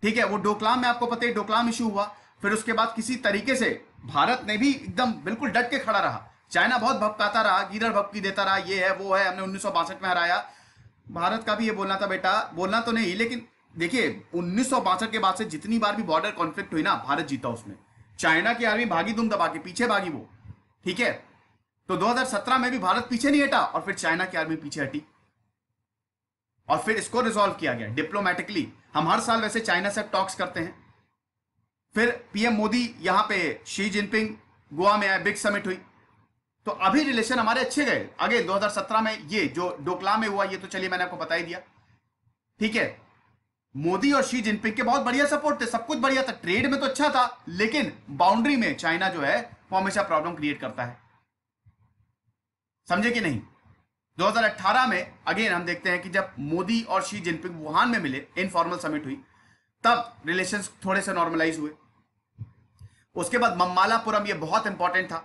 ठीक है वो डोकलाम में आपको पता है डोकलाम इशू हुआ फिर उसके बाद किसी तरीके से भारत ने भी एकदम बिल्कुल डट के खड़ा रहा चाइना बहुत भपकाता रहा गीदड़ भपकी देता रहा ये है वो है हमने उन्नीस में हराया भारत का भी ये बोलना था बेटा बोलना तो नहीं लेकिन देखिए उन्नीस के बाद से जितनी बार भी बॉर्डर कॉन्फ्लिक्ट हुई ना भारत जीता उसमें चाइना की आर्मी भागी दुम दबा के पीछे भागी वो ठीक है तो 2017 में भी भारत पीछे नहीं हटा और फिर चाइना की आर्मी पीछे हटी और फिर इसको रिजोल्व किया गया डिप्लोमेटिकली हम हर साल वैसे चाइना से टॉक्स करते हैं फिर पीएम मोदी यहां पे शी जिनपिंग गोवा में आए बिग समिट हुई तो अभी रिलेशन हमारे अच्छे गए आगे 2017 में ये जो डोकला में हुआ ये तो चलिए मैंने आपको बता ही दिया ठीक है मोदी और शी जिनपिंग के बहुत बढ़िया सपोर्ट थे सब कुछ बढ़िया था ट्रेड में तो अच्छा था लेकिन बाउंड्री में चाइना जो है वो हमेशा प्रॉब्लम क्रिएट करता है समझे कि नहीं 2018 में अगेन हम देखते हैं कि जब मोदी और शी जिनपिंग वुहान में मिले इनफॉर्मल समिट हुई तब रिलेशन थोड़े से नॉर्मलाइज हुए उसके बाद मम्मालापुरम यह बहुत इंपॉर्टेंट था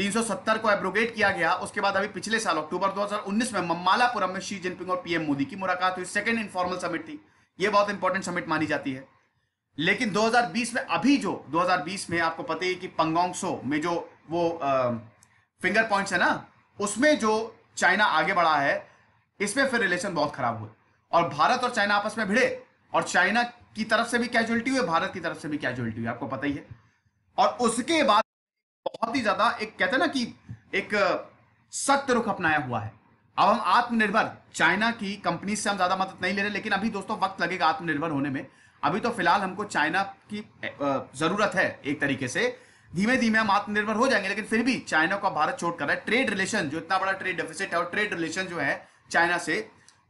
370 को एब्रोगेट किया गया उसके बाद अभी पिछले साल अक्टूबर 2019 में मम्मालापुरम में शी जिनपिंग और पीएम मोदी की मुलाकात हुई सेकेंड इनफॉर्मल समिट थी ये बहुत इंपॉर्टेंट समिट मानी जाती है लेकिन 2020 में अभी जो 2020 में आपको पता ही कि पंगोंगसो में जो वो आ, फिंगर पॉइंट्स है ना उसमें जो चाइना आगे बढ़ा है इसमें फिर रिलेशन बहुत खराब हुए और भारत और चाइना आपस में भिड़े और चाइना की तरफ से भी कैजुअलिटी हुई भारत की तरफ से भी कैजुअलिटी हुई आपको पता ही है और उसके बाद बहुत ही ज्यादा एक कहते हैं ना कि एक सत्य रुख अपनाया हुआ है अब हम आत्मनिर्भर चाइना की कंपनी से हम ज़्यादा मदद नहीं ले रहे लेकिन अभी दोस्तों वक्त लगेगा आत्मनिर्भर होने में अभी तो फिलहाल हमको चाइना की ज़रूरत है एक तरीके से धीमे धीमे हम आत्मनिर्भर हो जाएंगे लेकिन फिर भी चाइना को भारत छोड़ कर रहा है ट्रेड रिलेशन जो इतना बड़ा ट्रेड डेफिसिट है और ट्रेड रिलेशन जो है चाइना से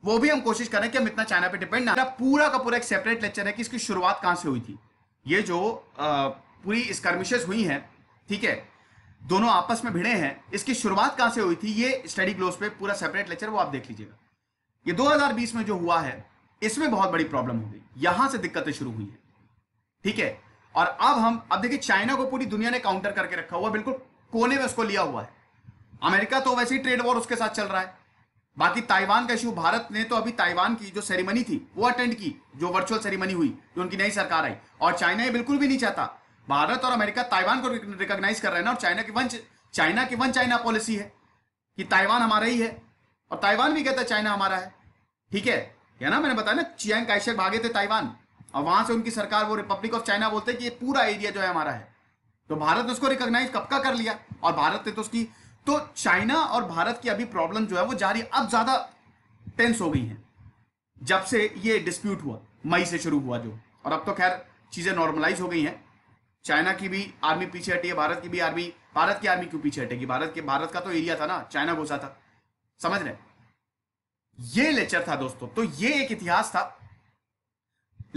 वो भी हम कोशिश करें कि हम इतना चाइना पे डिपेंड ना पूरा का पूरा एक सेपरेट लेक्चर है कि इसकी शुरुआत कहां से हुई थी ये जो आ, पूरी स्कर्मिशेस हुई हैं ठीक है दोनों आपस में भिड़े हैं इसकी शुरुआत कहां से हुई थी ये स्टडी ग्लोज पे पूरा सेपरेट लेक्चर वो आप देख लीजिएगा ये 2020 में जो हुआ है इसमें बहुत बड़ी प्रॉब्लम हो गई यहां से दिक्कतें शुरू हुई है ठीक है और अब हम अब देखिए चाइना को पूरी दुनिया ने काउंटर करके रखा हुआ बिल्कुल कोने में उसको लिया हुआ है अमेरिका तो वैसे ही ट्रेड वॉर उसके साथ चल रहा है बाकी ताइवान का इशू भारत ने तो अभी ताइवान की जो सेरेमनी थी वो अटेंड की जो वर्चुअल सेरेमनी हुई जो उनकी नई सरकार आई और चाइना ये बिल्कुल भी नहीं चाहता भारत और अमेरिका ताइवान को रिकॉग्नाइज कर रहे हैं और चाइना की वन चाइना की वन चाइना पॉलिसी है कि ताइवान हमारा ही है और ताइवान भी कहता है चाइना हमारा है ठीक है या ना मैंने बताया ना चियांग कैशर भागे थे ताइवान और वहां से उनकी सरकार वो रिपब्लिक ऑफ चाइना बोलते कि ये पूरा एरिया जो है हमारा है तो भारत ने उसको रिकॉग्नाइज कब का कर लिया और भारत ने तो उसकी तो चाइना और भारत की अभी प्रॉब्लम जो है वो जारी अब ज्यादा टेंस हो गई है जब से ये डिस्प्यूट हुआ मई से शुरू हुआ जो और अब तो खैर चीजें नॉर्मलाइज हो गई हैं चाइना की भी आर्मी पीछे हटी है भारत की भी आर्मी भारत की आर्मी क्यों पीछे हटेगी भारत के भारत का तो एरिया था ना चाइना घुसा था समझ रहे ये लेक्चर था दोस्तों तो ये एक इतिहास था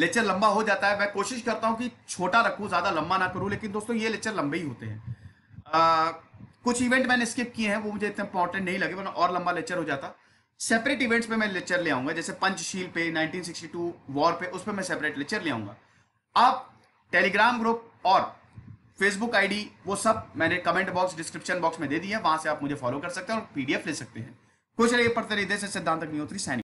लेक्चर लंबा हो जाता है मैं कोशिश करता हूं कि छोटा रखू ज्यादा लंबा ना करूं लेकिन दोस्तों ये लेक्चर लंबे ही होते हैं आ, कुछ इवेंट मैंने स्किप किए हैं वो मुझे इतना इंपॉर्टेंट नहीं लगे वरना और लंबा लेक्चर हो जाता सेपरेट इवेंट्स पे मैं लेक्चर ले आऊंगा जैसे पंचशील पे 1962 वॉर पे उस पर मैं सेपरेट लेक्चर ले आऊंगा आप टेलीग्राम ग्रुप और फेसबुक आईडी वो सब मैंने कमेंट बॉक्स डिस्क्रिप्शन बॉक्स में दे दिया है वहां से आप मुझे फॉलो कर सकते हैं और पीडीएफ ले सकते हैं कुछ रहिए पढ़ते रहिए सिद्धांत अग्निहोत्री सैनिक